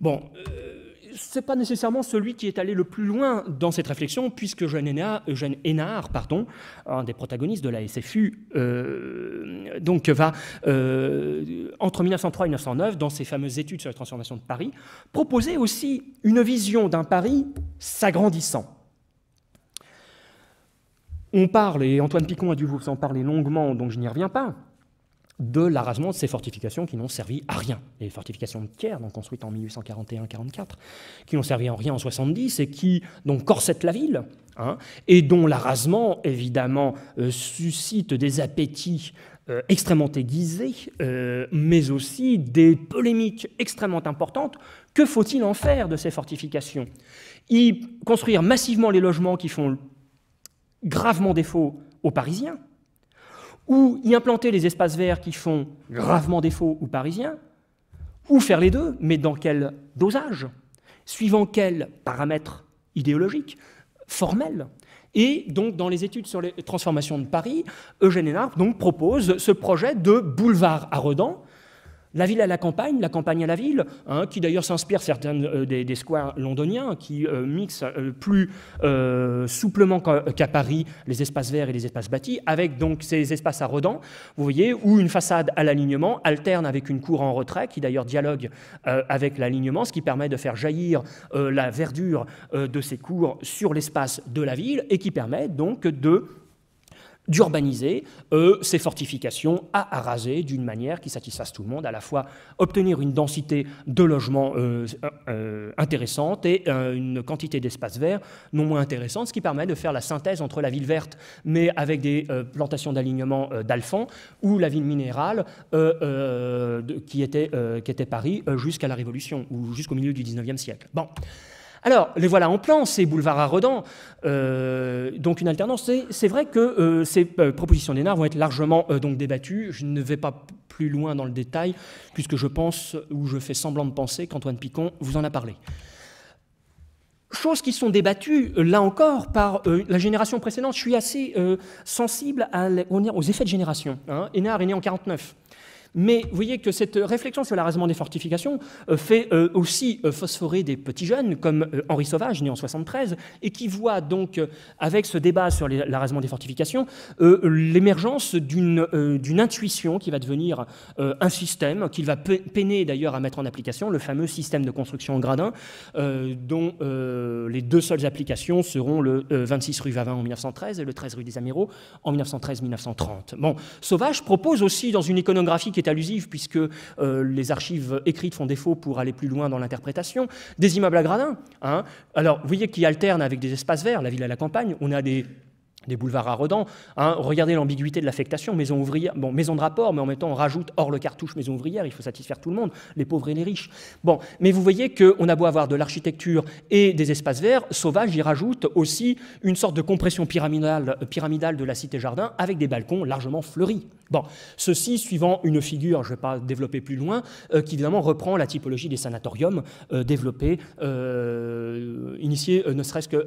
bon euh, ce n'est pas nécessairement celui qui est allé le plus loin dans cette réflexion, puisque Eugène euh, Hénard, pardon, un des protagonistes de la SFU, euh, donc va, euh, entre 1903 et 1909, dans ses fameuses études sur la transformation de Paris, proposer aussi une vision d'un Paris s'agrandissant. On parle, et Antoine Picon a dû vous en parler longuement, donc je n'y reviens pas, de l'arrasement de ces fortifications qui n'ont servi à rien. Les fortifications de Thiers, construites en 1841-44, qui n'ont servi en rien en 70 et qui donc corsettent la ville, hein, et dont l'arrasement, évidemment, euh, suscite des appétits euh, extrêmement aiguisés, euh, mais aussi des polémiques extrêmement importantes. Que faut-il en faire de ces fortifications Y construire massivement les logements qui font gravement défaut aux Parisiens, ou y implanter les espaces verts qui font gravement défaut aux parisiens, ou faire les deux, mais dans quel dosage, suivant quels paramètres idéologiques, formels. Et donc, dans les études sur les transformations de Paris, Eugène Hénard donc, propose ce projet de boulevard à Redan, la ville à la campagne, la campagne à la ville, hein, qui d'ailleurs s'inspire certaines euh, des, squares londoniens, qui euh, mixent euh, plus souplement qu'à Paris les espaces verts et les espaces bâtis, avec donc ces espaces à vous voyez, où une façade à l'alignement alterne avec une cour en retrait, qui d'ailleurs dialogue avec l'alignement, ce qui permet de faire jaillir la verdure de ces cours sur l'espace de la ville et qui permet donc de d'urbaniser euh, ces fortifications à araser d'une manière qui satisfasse tout le monde, à la fois obtenir une densité de logements euh, euh, intéressante et une quantité d'espace vert non moins intéressante, ce qui permet de faire la synthèse entre la ville verte, mais avec des plantations d'alignement d'alfons, ou la ville minérale qui, était, Paris jusqu'à la Révolution, ou jusqu'au milieu du 19e siècle. Bon. Alors, les voilà en plan, ces boulevards à euh, donc une alternance. C'est vrai que euh, ces euh, propositions d'Enard vont être largement donc débattues. Je ne vais pas plus loin dans le détail, puisque je pense, ou je fais semblant de penser, qu'Antoine Picon vous en a parlé. Choses qui sont débattues, là encore, par la génération précédente. Je suis assez sensible aux effets de génération. Hein. est né en 1949. Mais vous voyez que cette euh, réflexion sur l'arasement des fortifications euh, fait euh, aussi phosphorer des petits jeunes comme Henri Sauvage, né en 73, et qui voit donc, avec ce débat sur l'arrasement des fortifications, l'émergence d'une intuition qui va devenir un système, qu'il va peiner d'ailleurs à mettre en application, le fameux système de construction en gradin, dont les deux seules applications seront le 26 rue Vavin en 1913 et le 13 rue des Amiraux en 1913-1930. Bon, Sauvage propose aussi dans une iconographie qui est allusive, puisque euh, les archives écrites font défaut pour aller plus loin dans l'interprétation, des immeubles à gradins. Hein. Alors, vous voyez, qui alternent avec des espaces verts, la ville à la campagne, on a des des boulevards à hein. regardez l'ambiguïté de l'affectation, maison ouvrière, bon, maison de rapport, mais en même temps on rajoute hors le cartouche maison ouvrière, il faut satisfaire tout le monde, les pauvres et les riches. Bon, mais vous voyez qu'on a beau avoir de l'architecture et des espaces verts, Sauvage y rajoute aussi une sorte de compression pyramidale, pyramidale de la cité-jardin avec des balcons largement fleuris. Bon, ceci suivant une figure, je ne vais pas développer plus loin, euh, qui évidemment reprend la typologie des sanatoriums euh, développés, euh, initiés ne serait-ce que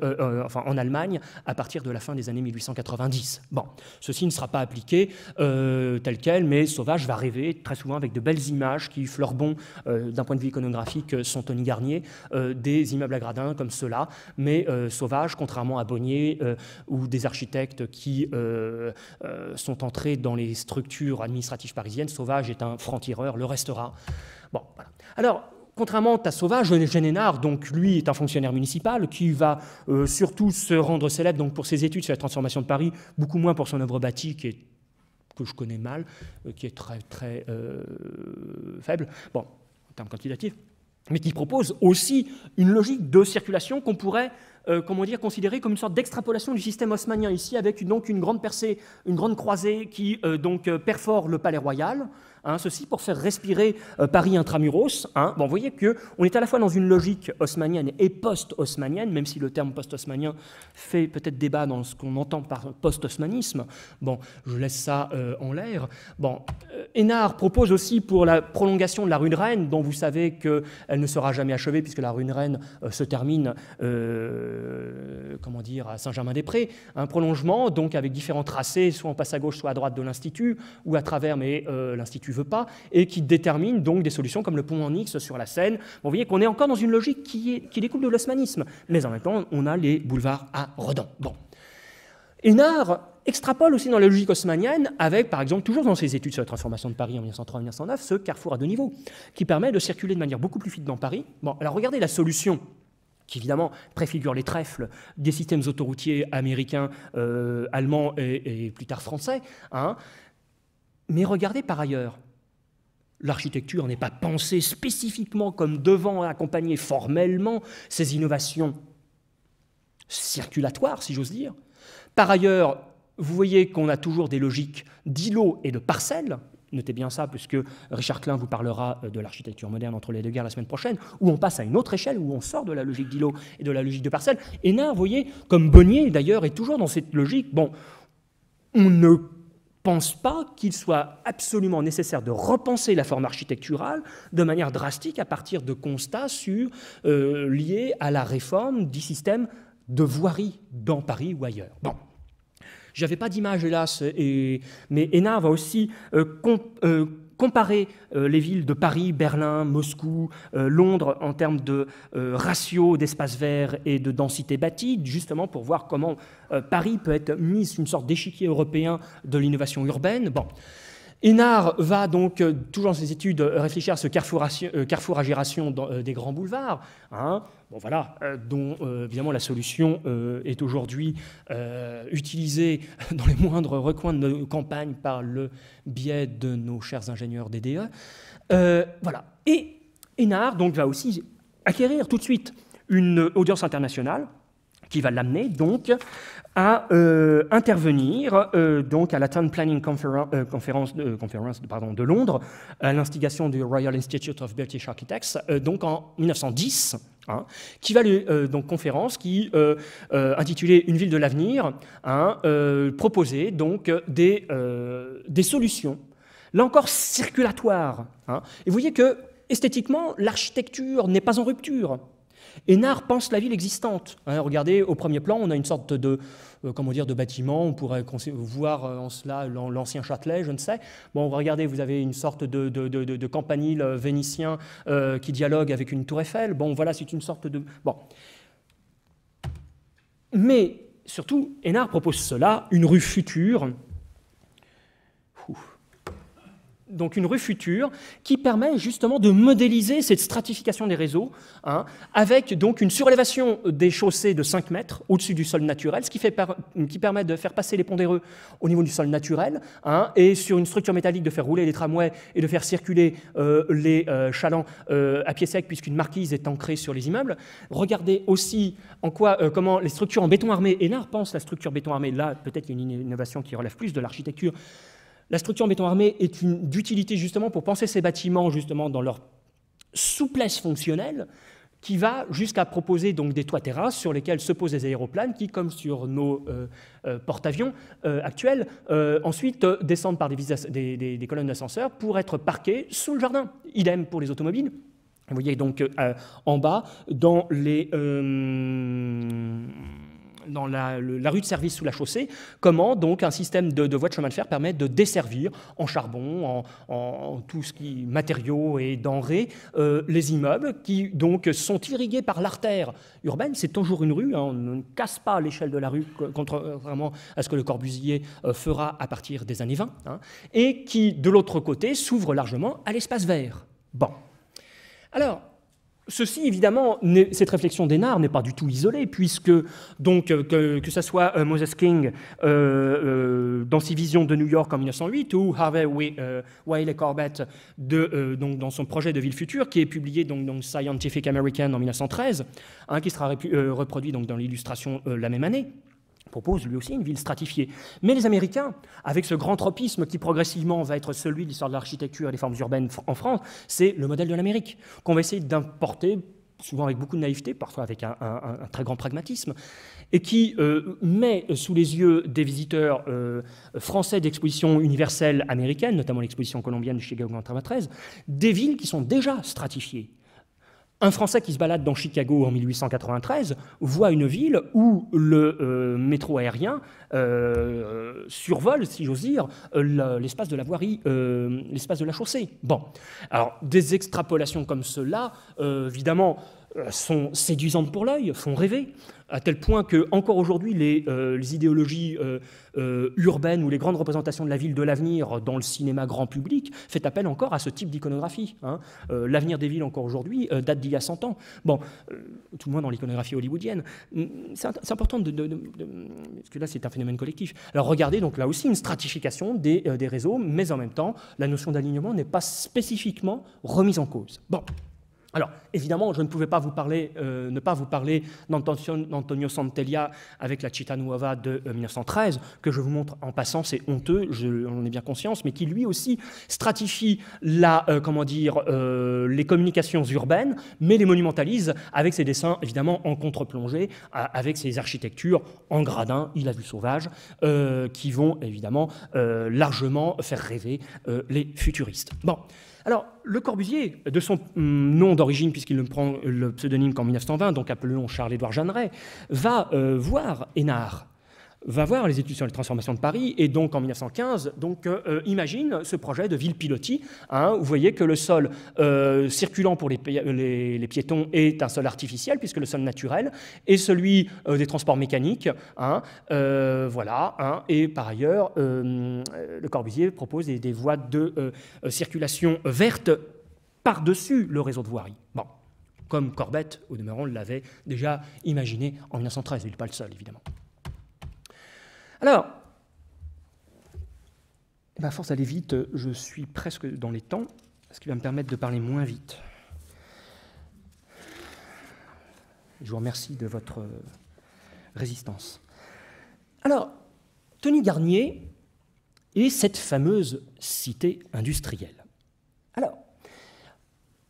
en Allemagne à partir de la fin des années 1890. Bon, ceci ne sera pas appliqué tel quel, mais Sauvage va rêver très souvent avec de belles images qui fleurbont, d'un point de vue iconographique, son Tony Garnier, des immeubles à gradins comme cela, là mais Sauvage, contrairement à Bonnier ou des architectes qui sont entrés dans les structure administrative parisienne, Sauvage est un franc-tireur, le restera. Bon, Alors, Contrairement à Sauvage, Génénard, donc lui est un fonctionnaire municipal qui va euh, surtout se rendre célèbre donc pour ses études sur la transformation de Paris, beaucoup moins pour son œuvre bâtie que je connais mal, euh, qui est très très euh, faible, bon en termes quantitatifs, mais qui propose aussi une logique de circulation qu'on pourrait euh, comment dire, considéré comme une sorte d'extrapolation du système haussmannien ici, avec donc une grande percée, une grande croisée qui euh, donc euh, perfore le palais royal. Hein, ceci pour faire respirer euh, Paris intramuros. Hein. Bon, vous voyez on est à la fois dans une logique haussmanienne et post-haussmanienne, même si le terme post-haussmanien fait peut-être débat dans ce qu'on entend par post-haussmanisme. Bon, je laisse ça euh, en l'air. Bon, euh, Hénard propose aussi pour la prolongation de la rue de Rennes, dont vous savez qu'elle ne sera jamais achevée puisque la rue de Rennes se termine, comment dire, à Saint-Germain-des-Prés, un prolongement donc avec différents tracés, soit en passe à gauche, soit à droite de l'Institut, ou à travers mais l'Institut tu veux pas, et qui détermine donc des solutions comme le pont en X sur la Seine. vous voyez qu'on est encore dans une logique qui, est, qui découle de l'osmanisme, mais en même temps, on a les boulevards à Redon. Bon. Hénard extrapole aussi dans la logique osmanienne avec, par exemple, toujours dans ses études sur la transformation de Paris en 1903-1909, ce carrefour à deux niveaux, qui permet de circuler de manière beaucoup plus fluide dans Paris. Bon, alors regardez la solution qui évidemment préfigure les trèfles des systèmes autoroutiers américains, euh, allemands et, et, plus tard français. Hein. Mais regardez par ailleurs, l'architecture n'est pas pensée spécifiquement comme devant accompagner formellement ces innovations circulatoires, si j'ose dire. Par ailleurs, vous voyez qu'on a toujours des logiques d'îlots et de parcelles. Notez bien ça, puisque Richard Klein vous parlera euh, de l'architecture moderne entre les deux guerres la semaine prochaine, où on passe à une autre échelle, où on sort de la logique d'îlot et de la logique de parcelle. Nain, vous voyez, comme Bonnier d'ailleurs, est toujours dans cette logique. Bon, on ne pense pas qu'il soit absolument nécessaire de repenser la forme architecturale de manière drastique à partir de constats euh, liés à la réforme du système de voirie dans Paris ou ailleurs. Bon. J'avais pas d'image, hélas, mais Hénard va aussi euh, euh, Comparer euh, les villes de Paris, Berlin, Moscou, euh, Londres en termes de euh, ratio d'espace vert et de densité bâtie, justement pour voir comment Paris peut être mis sur une sorte d'échiquier européen de l'innovation urbaine. Bon. Hénard va donc, euh, toujours dans ses études, euh, réfléchir à ce carrefour, euh, carrefour gération des grands boulevards, hein. bon, voilà, dont évidemment la solution est aujourd'hui utilisée dans les moindres recoins de nos campagnes par le biais de nos chers ingénieurs DDE. E. voilà. Et Hénard donc, va aussi acquérir tout de suite une audience internationale qui va l'amener donc à euh, intervenir euh, donc à la Town Planning euh, Conference, de, Conference pardon, de Londres à l'instigation du Royal Institute of British Architects donc en 1910 hein, qui va lui, donc conférence qui intitulée Une ville de l'avenir, hein, proposer donc des, des solutions, là encore circulatoires. Hein. et vous voyez que esthétiquement, l'architecture n'est pas en rupture. Hénard pense la ville existante. Hein, regardez, au premier plan, on a une sorte de, euh, comment dire, de bâtiment, on pourrait voir euh, en cela l'ancien Châtelet, je ne sais. Bon, regardez, vous avez une sorte de, campanile euh, vénitien qui dialogue avec une tour Eiffel. Bon, voilà, c'est une sorte de... Bon. Mais surtout, Hénard propose cela, une rue future donc une rue future qui permet justement de modéliser cette stratification des réseaux hein, avec donc une surélévation des chaussées de 5 mètres au-dessus du sol naturel, ce qui, permet de faire passer les pondéreux au niveau du sol naturel hein, et sur une structure métallique de faire rouler les tramways et de faire circuler euh, les euh, chalands euh, à pied sec puisqu'une marquise est ancrée sur les immeubles. Regardez aussi en quoi, comment les structures en béton armé, Hénard pense la structure béton armé, là peut-être qu'il y a une innovation qui relève plus de l'architecture la structure en béton armé est d'utilité justement pour penser ces bâtiments justement dans leur souplesse fonctionnelle qui va jusqu'à proposer donc des toits terrasses sur lesquels se posent des aéroplanes qui, comme sur nos euh, euh, porte-avions euh, actuels, ensuite descendent par des, colonnes d'ascenseurs pour être parquées sous le jardin. Idem pour les automobiles. Vous voyez donc en bas, dans les dans la, rue de service sous la chaussée, comment donc un système de, de voies de chemin de fer permet de desservir en charbon, en, tout ce qui matériaux et denrées, euh, les immeubles qui donc sont irrigués par l'artère urbaine. C'est toujours une rue, hein. on ne casse pas l'échelle de la rue, contrairement à ce que le Corbusier euh, fera à partir des années 20, hein, et qui de l'autre côté s'ouvre largement à l'espace vert. Bon. Alors, Ceci, évidemment, cette réflexion nards n'est pas du tout isolée, puisque, donc, euh, que, ce soit euh, Moses King euh, dans ses visions de New York en 1908 ou Harvey Wiley Corbett dans son projet de ville future, qui est publié donc, dans Scientific American en 1913, hein, qui sera reproduit donc, dans l'illustration la même année propose lui aussi une ville stratifiée. Mais les Américains, avec ce grand tropisme qui progressivement va être celui de l'histoire de l'architecture et des formes urbaines en France, c'est le modèle de l'Amérique qu'on va essayer d'importer souvent avec beaucoup de naïveté, parfois avec un, très grand pragmatisme, et qui euh, met sous les yeux des visiteurs euh, français d'expositions universelles américaines, notamment l'exposition colombienne de Chicago en 1913, des villes qui sont déjà stratifiées, un Français qui se balade dans Chicago en 1893 voit une ville où le euh, métro aérien euh, survole, si j'ose dire, l'espace de la voirie, euh, l'espace de la chaussée. Bon, alors des extrapolations comme cela, évidemment, euh, sont séduisantes pour l'œil, font rêver, à tel point que encore aujourd'hui les, euh, idéologies euh, urbaines ou les grandes représentations de la ville de l'avenir dans le cinéma grand public fait appel encore à ce type d'iconographie. Hein. l'avenir des villes encore aujourd'hui date d'il y a 100 ans. Bon, tout le moins dans l'iconographie hollywoodienne. Hum, c'est important de, parce que là c'est un phénomène collectif. Alors regardez donc là aussi une stratification des réseaux, mais en même temps la notion d'alignement n'est pas spécifiquement remise en cause. Bon. Alors, évidemment, je ne pouvais pas vous parler, euh, ne pas vous parler d'Antonio Santelia avec la Città Nuova de 1913, euh, que je vous montre en passant, c'est honteux, on en est bien conscience, mais qui lui aussi stratifie euh, les communications urbaines, mais les monumentalise avec ses dessins, évidemment, en contre-plongée, avec ses architectures en gradin, il a vu sauvage, qui vont évidemment largement faire rêver les futuristes. Bon. Alors, Le Corbusier, de son mm, nom d'origine, puisqu'il ne prend le pseudonyme qu'en 1920, donc appelons Charles-Édouard Jeanneret, va euh, voir Hénard va voir les études sur les transformations de Paris, et donc en 1915, donc, euh, euh, imagine ce projet de ville pilotie. Hein. vous voyez que le sol euh, circulant pour les, piétons est un sol artificiel, puisque le sol naturel est celui des transports mécaniques. Hein. voilà, hein. et par ailleurs, Le Corbusier propose des, voies de circulation vertes par-dessus le réseau de voirie. Bon. Comme Corbett, au demeurant, l'avait déjà imaginé en 1913. Il n'est pas le seul, évidemment. Alors, eh ben, à force d'aller vite, je suis presque dans les temps, ce qui va me permettre de parler moins vite. Je vous remercie de votre résistance. Alors, Tony Garnier et cette fameuse cité industrielle. Alors,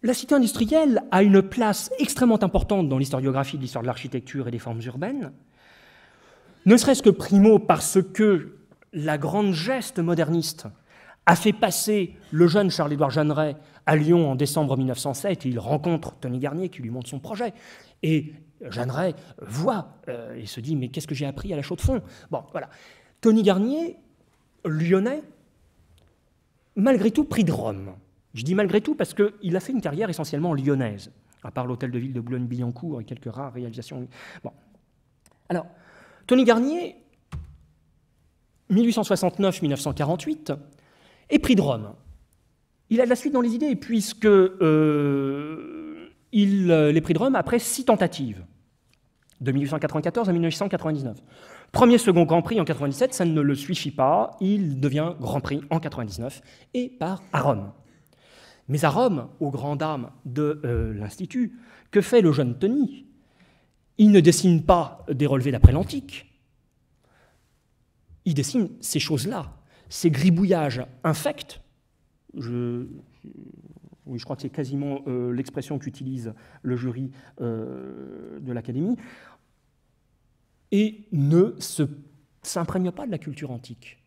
la cité industrielle a une place extrêmement importante dans l'historiographie de l'histoire de l'architecture et des formes urbaines, ne serait-ce que primo parce que la grande geste moderniste a fait passer le jeune Charles-Édouard Jeanneret à Lyon en décembre 1907 et il rencontre Tony Garnier qui lui montre son projet. Et Jeanneret voit euh, et se dit Mais qu'est-ce que j'ai appris à la chaux de fond Bon, voilà. Tony Garnier, lyonnais, malgré tout pris de Rome. Je dis malgré tout parce qu'il a fait une carrière essentiellement lyonnaise, à part l'hôtel de ville de Boulogne-Billancourt et quelques rares réalisations. Bon. Alors, Tony Garnier, 1869-1948, est pris de Rome. Il a de la suite dans les idées, puisque euh, il euh, est pris de Rome après six tentatives, de 1894 à 1999. Premier, second Grand Prix en 1997, ça ne le suffit pas, il devient Grand Prix en 1999, et part à Rome. Mais à Rome, aux Grandes dames de euh, l'Institut, que fait le jeune Tony il ne dessine pas des relevés d'après l'Antique. Il dessine ces choses-là, ces gribouillages infects. Je, oui, je crois que c'est quasiment euh, l'expression qu'utilise le jury euh, de l'Académie, et ne s'imprègne pas de la culture antique.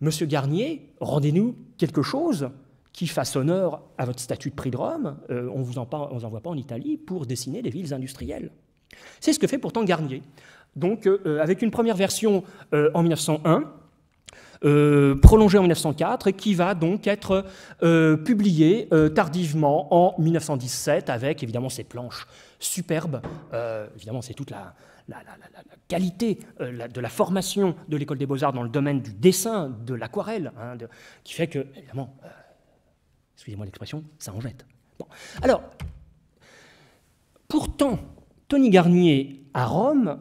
Monsieur Garnier, rendez-nous quelque chose qui fasse honneur à votre statut de prix de Rome, euh, on ne vous, en envoie pas en Italie pour dessiner des villes industrielles. C'est ce que fait pourtant Garnier. Donc, euh, euh, avec une première version en 1901, prolongée en 1904, et qui va donc être publiée tardivement en 1917, avec évidemment ces planches superbes. évidemment, c'est toute la, qualité de la formation de l'école des beaux-arts dans le domaine du dessin, de l'aquarelle, hein, qui fait que, évidemment, Excusez-moi l'expression, ça en jette. Alors, pourtant, Tony Garnier, à Rome,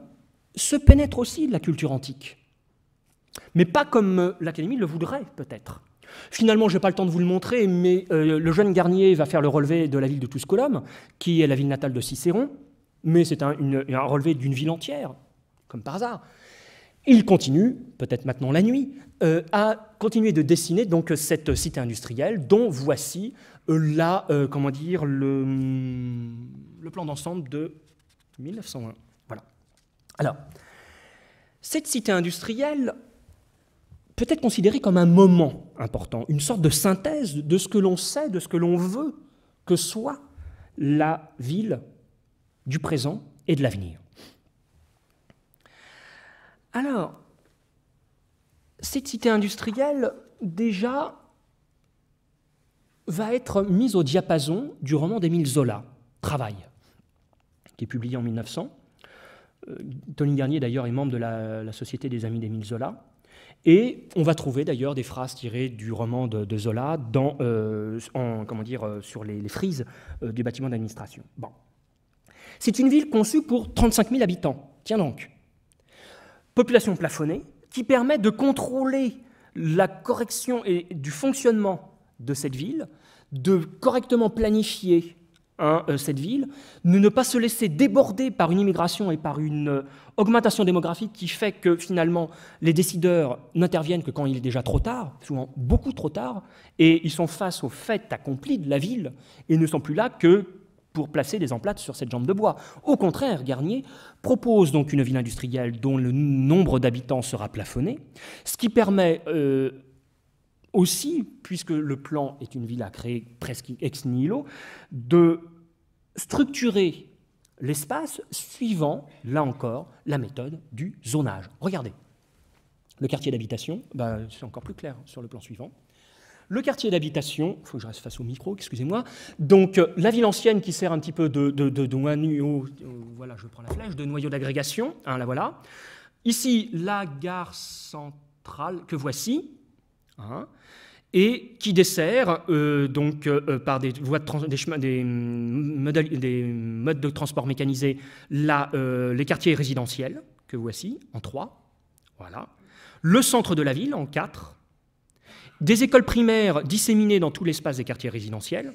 se pénètre aussi de la culture antique. Mais pas comme euh, l'Académie le voudrait, peut-être. Finalement, je n'ai pas le temps de vous le montrer, mais euh, le jeune Garnier va faire le relevé de la ville de Tusculum, qui est la ville natale de Cicéron, mais c'est un, un, relevé d'une ville entière, comme par hasard. Il continue, peut-être maintenant la nuit, euh, a continué de dessiner donc cette cité industrielle dont voici euh, la, euh, comment dire, le, le plan d'ensemble de 1901. Voilà. Alors, cette cité industrielle peut être considérée comme un moment important, une sorte de synthèse de ce que l'on sait, de ce que l'on veut que soit la ville du présent et de l'avenir. Alors, cette cité industrielle, déjà, va être mise au diapason du roman d'Émile Zola, Travail, qui est publié en 1900. Euh, Tony Garnier, d'ailleurs, est membre de la, Société des Amis d'Émile Zola. Et on va trouver d'ailleurs des phrases tirées du roman de, Zola dans, euh, comment dire, euh, sur les, frises du bâtiment d'administration. Bon. C'est une ville conçue pour 35 000 habitants. Tiens donc. Population plafonnée, qui permet de contrôler la correction et du fonctionnement de cette ville, de correctement planifier hein, euh, cette ville, de ne pas se laisser déborder par une immigration et par une euh, augmentation démographique qui fait que finalement les décideurs n'interviennent que quand il est déjà trop tard, souvent beaucoup trop tard, et ils sont face au fait accompli de la ville et ne sont plus là que pour placer des emplates sur cette jambe de bois. Au contraire, Garnier propose donc une ville industrielle dont le nombre d'habitants sera plafonné, ce qui permet euh, aussi, puisque le plan est une ville à créer presque ex nihilo, de structurer l'espace suivant, là encore, la méthode du zonage. Regardez, le quartier d'habitation, bah, c'est encore plus clair hein, sur le plan suivant le quartier d'habitation, il faut que je reste face au micro, excusez-moi, donc euh, la ville ancienne qui sert un petit peu de, noyau, euh, voilà, je prends la flèche, de noyau d'agrégation, hein, la voilà. Ici, la gare centrale que voici, hein, et qui dessert euh, donc par des voies de des, mm, des, modes de transport mécanisés les quartiers résidentiels que voici en trois, voilà, le centre de la ville en quatre, des écoles primaires disséminées dans tout l'espace des quartiers résidentiels,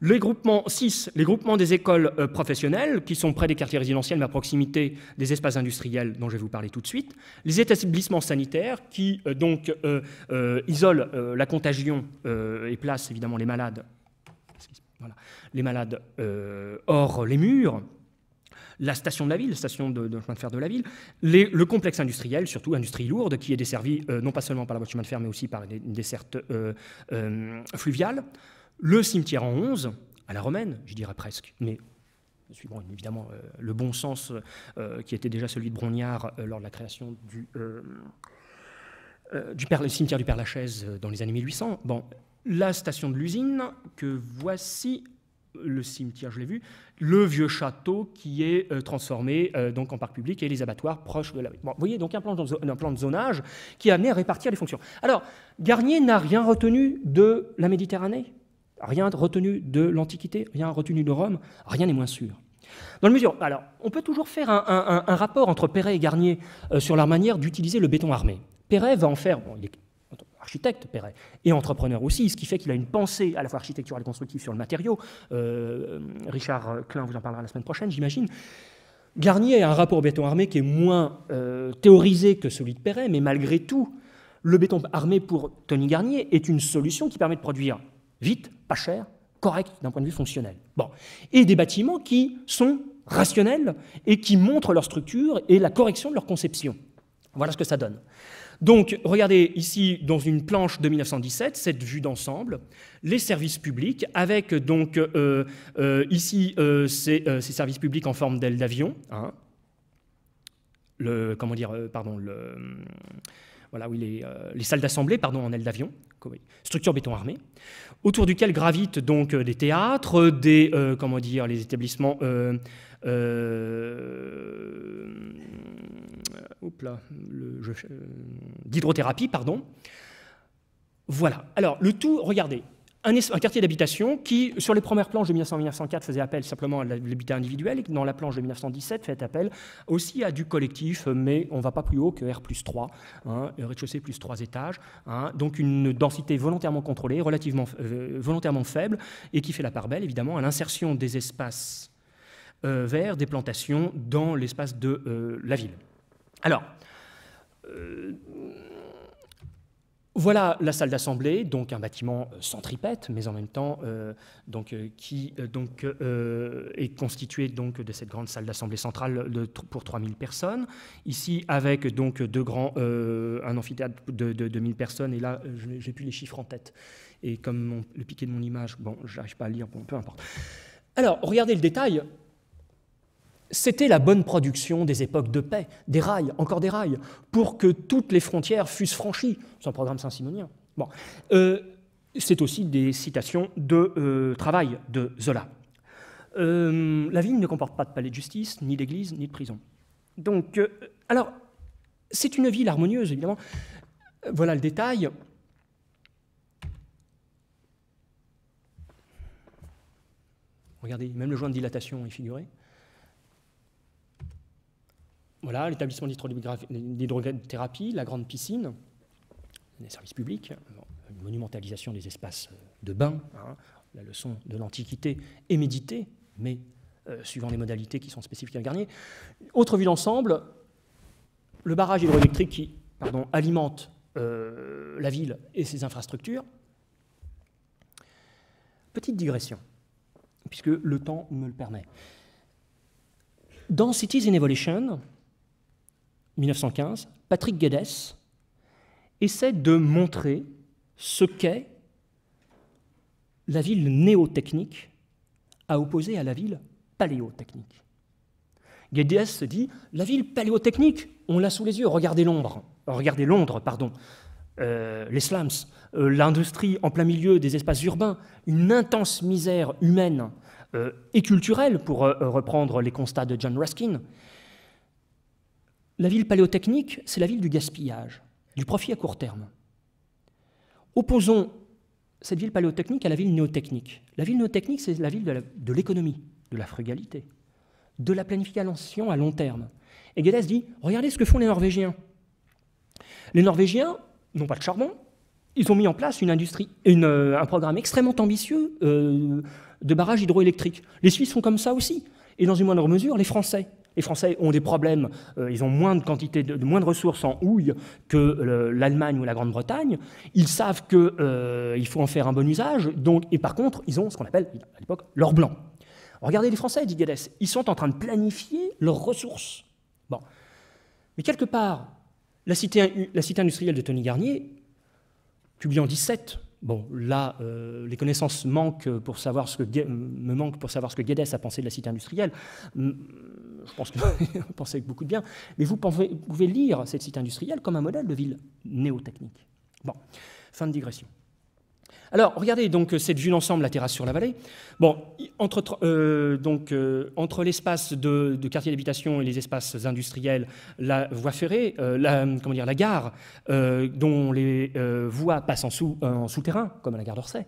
les groupements 6, les groupements des écoles euh, professionnelles, qui sont près des quartiers résidentiels, mais à proximité des espaces industriels dont je vais vous parler tout de suite, les établissements sanitaires, qui euh, donc euh, isolent la contagion et placent évidemment les malades, les malades hors les murs, la station de la ville, la station de, chemin de fer de la ville, le complexe industriel, surtout industrie lourde, qui est desservie euh, non pas seulement par la voie de chemin de fer, mais aussi par une desserte euh, euh, fluviale, le cimetière en 11, à la romaine, je dirais presque, mais suivant évidemment le bon sens qui était déjà celui de Brognard lors de la création du, cimetière du Père-Lachaise dans les années 1800. Bon, la station de l'usine que voici le cimetière, je l'ai vu, le vieux château qui est euh, transformé euh, donc en parc public et les abattoirs proches de la. Bon, vous voyez donc un plan, de, zonage qui a amené à répartir les fonctions. Alors, Garnier n'a rien retenu de la Méditerranée, rien retenu de l'Antiquité, rien retenu de Rome, rien n'est moins sûr. Dans le mesure, alors, on peut toujours faire un, rapport entre Perret et Garnier euh, sur leur manière d'utiliser le béton armé. Perret va en faire, bon, architecte, Perret, et entrepreneur aussi, ce qui fait qu'il a une pensée à la fois architecturale et constructive sur le matériau. Euh, Richard Klein vous en parlera la semaine prochaine, j'imagine. Garnier a un rapport au béton armé qui est moins euh, théorisé que celui de Perret, mais malgré tout, le béton armé pour Tony Garnier est une solution qui permet de produire vite, pas cher, correct d'un point de vue fonctionnel. Bon. Et des bâtiments qui sont rationnels et qui montrent leur structure et la correction de leur conception. Voilà ce que ça donne. Donc, regardez ici dans une planche de 1917 cette vue d'ensemble, les services publics avec donc euh, euh, ici euh, ces, services publics en forme d'aile d'avion. Hein. comment dire pardon le voilà, les, les salles d'assemblée pardon, en aile d'avion, structure béton armé, autour duquel gravitent donc des théâtres, des, comment dire, les établissements, euh, d'hydrothérapie, pardon. Voilà. Alors, le tout, regardez, un, quartier d'habitation qui, sur les premières planches de 1904, faisait appel simplement à l'habitat individuel, et dans la planche de 1917, fait appel aussi à du collectif, mais on ne va pas plus haut que R plus 3, hein, euh, rez-de-chaussée plus 3 étages, hein. donc une densité volontairement contrôlée, relativement, euh, volontairement faible, et qui fait la part belle, évidemment, à l'insertion des espaces verts, des plantations, dans l'espace de la ville. Alors, euh, voilà la salle d'assemblée, donc un bâtiment centripète, euh, mais en même temps euh, donc, qui donc, est constitué donc, de cette grande salle d'assemblée centrale de, pour 3000 personnes. Ici, avec donc, deux grands, un amphithéâtre de, 2000 personnes, et là, j'ai plus les chiffres en tête. Et comme le piqué de mon image, bon, n'arrive pas à lire, peu importe. Alors, regardez le détail, c'était la bonne production des époques de paix, des rails, encore des rails, pour que toutes les frontières fussent franchies. sans programme saint-simonien. Euh, c'est aussi des citations de euh, travail de Zola. Euh, la ville ne comporte pas de palais de justice, ni d'église, ni de prison. Donc, alors, c'est une ville harmonieuse, évidemment. Voilà le détail. Regardez, même le joint de dilatation est figuré. Voilà, l'établissement d'hydrothérapie, la grande piscine, les services publics, euh, une monumentalisation des espaces euh, de bain. Hein, la leçon de l'Antiquité est méditée, mais euh, suivant les modalités qui sont spécifiques à Garnier. Autre vue d'ensemble, le barrage hydroélectrique qui alimente la ville et ses infrastructures. Petite digression, puisque le temps me le permet. Dans Cities in Evolution, 1915, Patrick Geddes essaie de montrer ce qu'est la ville néotechnique à opposer à la ville paléotechnique. Geddes se dit la ville paléotechnique, on l'a sous les yeux, regardez Londres, regardez Londres, pardon, euh, les slums, euh, l'industrie en plein milieu des espaces urbains, une intense misère humaine euh, et culturelle, pour reprendre les constats de John Ruskin, la ville paléotechnique, c'est la ville du gaspillage, du profit à court terme. Opposons cette ville paléotechnique à la ville néotechnique. La ville néotechnique, c'est la ville de l'économie, de, la frugalité, de la planification à long terme. Et Guedes dit, regardez ce que font les Norvégiens. Les Norvégiens n'ont pas de charbon, ils ont mis en place une industrie, euh, un programme extrêmement ambitieux euh, de barrages hydroélectriques. Les Suisses font comme ça aussi, et dans une moindre mesure, les Français. Les Français ont des problèmes, euh, ils ont moins de, quantité de, moins de ressources en houille que l'Allemagne ou la Grande-Bretagne. Ils savent qu'il euh, faut en faire un bon usage, donc, et par contre, ils ont ce qu'on appelle à l'époque l'or blanc. Regardez les Français, dit Guedes, ils sont en train de planifier leurs ressources. Bon. Mais quelque part, la cité, industrielle de Tony Garnier, publiée en 17, Bon, là, euh, les connaissances manquent pour savoir ce que, me manquent pour savoir ce que Guedes a pensé de la cité industrielle. Euh, je pense que vous pensez avec beaucoup de bien, mais vous pouvez, lire cette cité industrielle comme un modèle de ville néotechnique. Bon, fin de digression. Alors, regardez donc euh, cette vue d'ensemble, la terrasse sur la vallée. Bon, entre, euh, donc, entre l'espace de, quartier d'habitation et les espaces industriels, la voie ferrée, la, comment dire, la gare, dont les voies passent en, en souterrain, comme à la gare d'Orsay,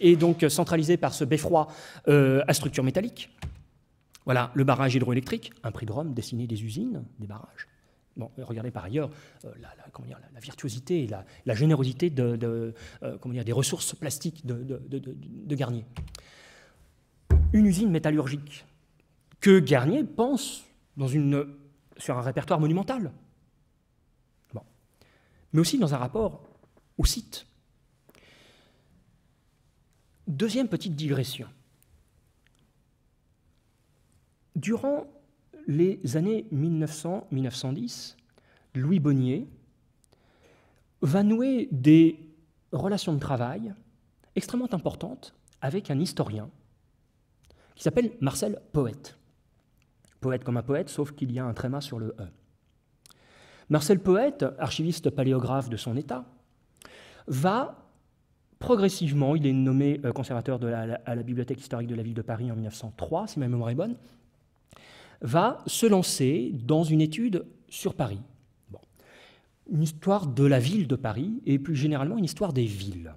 est donc centralisée par ce beffroi à structure métallique. Voilà, le barrage hydroélectrique, un prix de Rome, dessiné des usines, des barrages. Bon, euh, regardez par ailleurs euh, la, virtuosité et la, générosité euh, des ressources plastiques de, Garnier. Une usine métallurgique que Garnier pense sur un répertoire monumental, mais aussi dans un rapport au site. Deuxième petite digression. Durant les années 1900-1910, Louis Bonnier va nouer des relations de travail extrêmement importantes avec un historien qui s'appelle Marcel Poète. Poète comme un poète, sauf qu'il y a un tréma sur le E. Marcel Poète, archiviste paléographe de son État, va progressivement, il est nommé euh, conservateur de la, à la Bibliothèque historique de la ville de Paris en 1903, si ma mémoire est bonne, va se lancer dans une étude sur Paris. Une histoire de la ville de Paris et plus généralement une histoire des villes.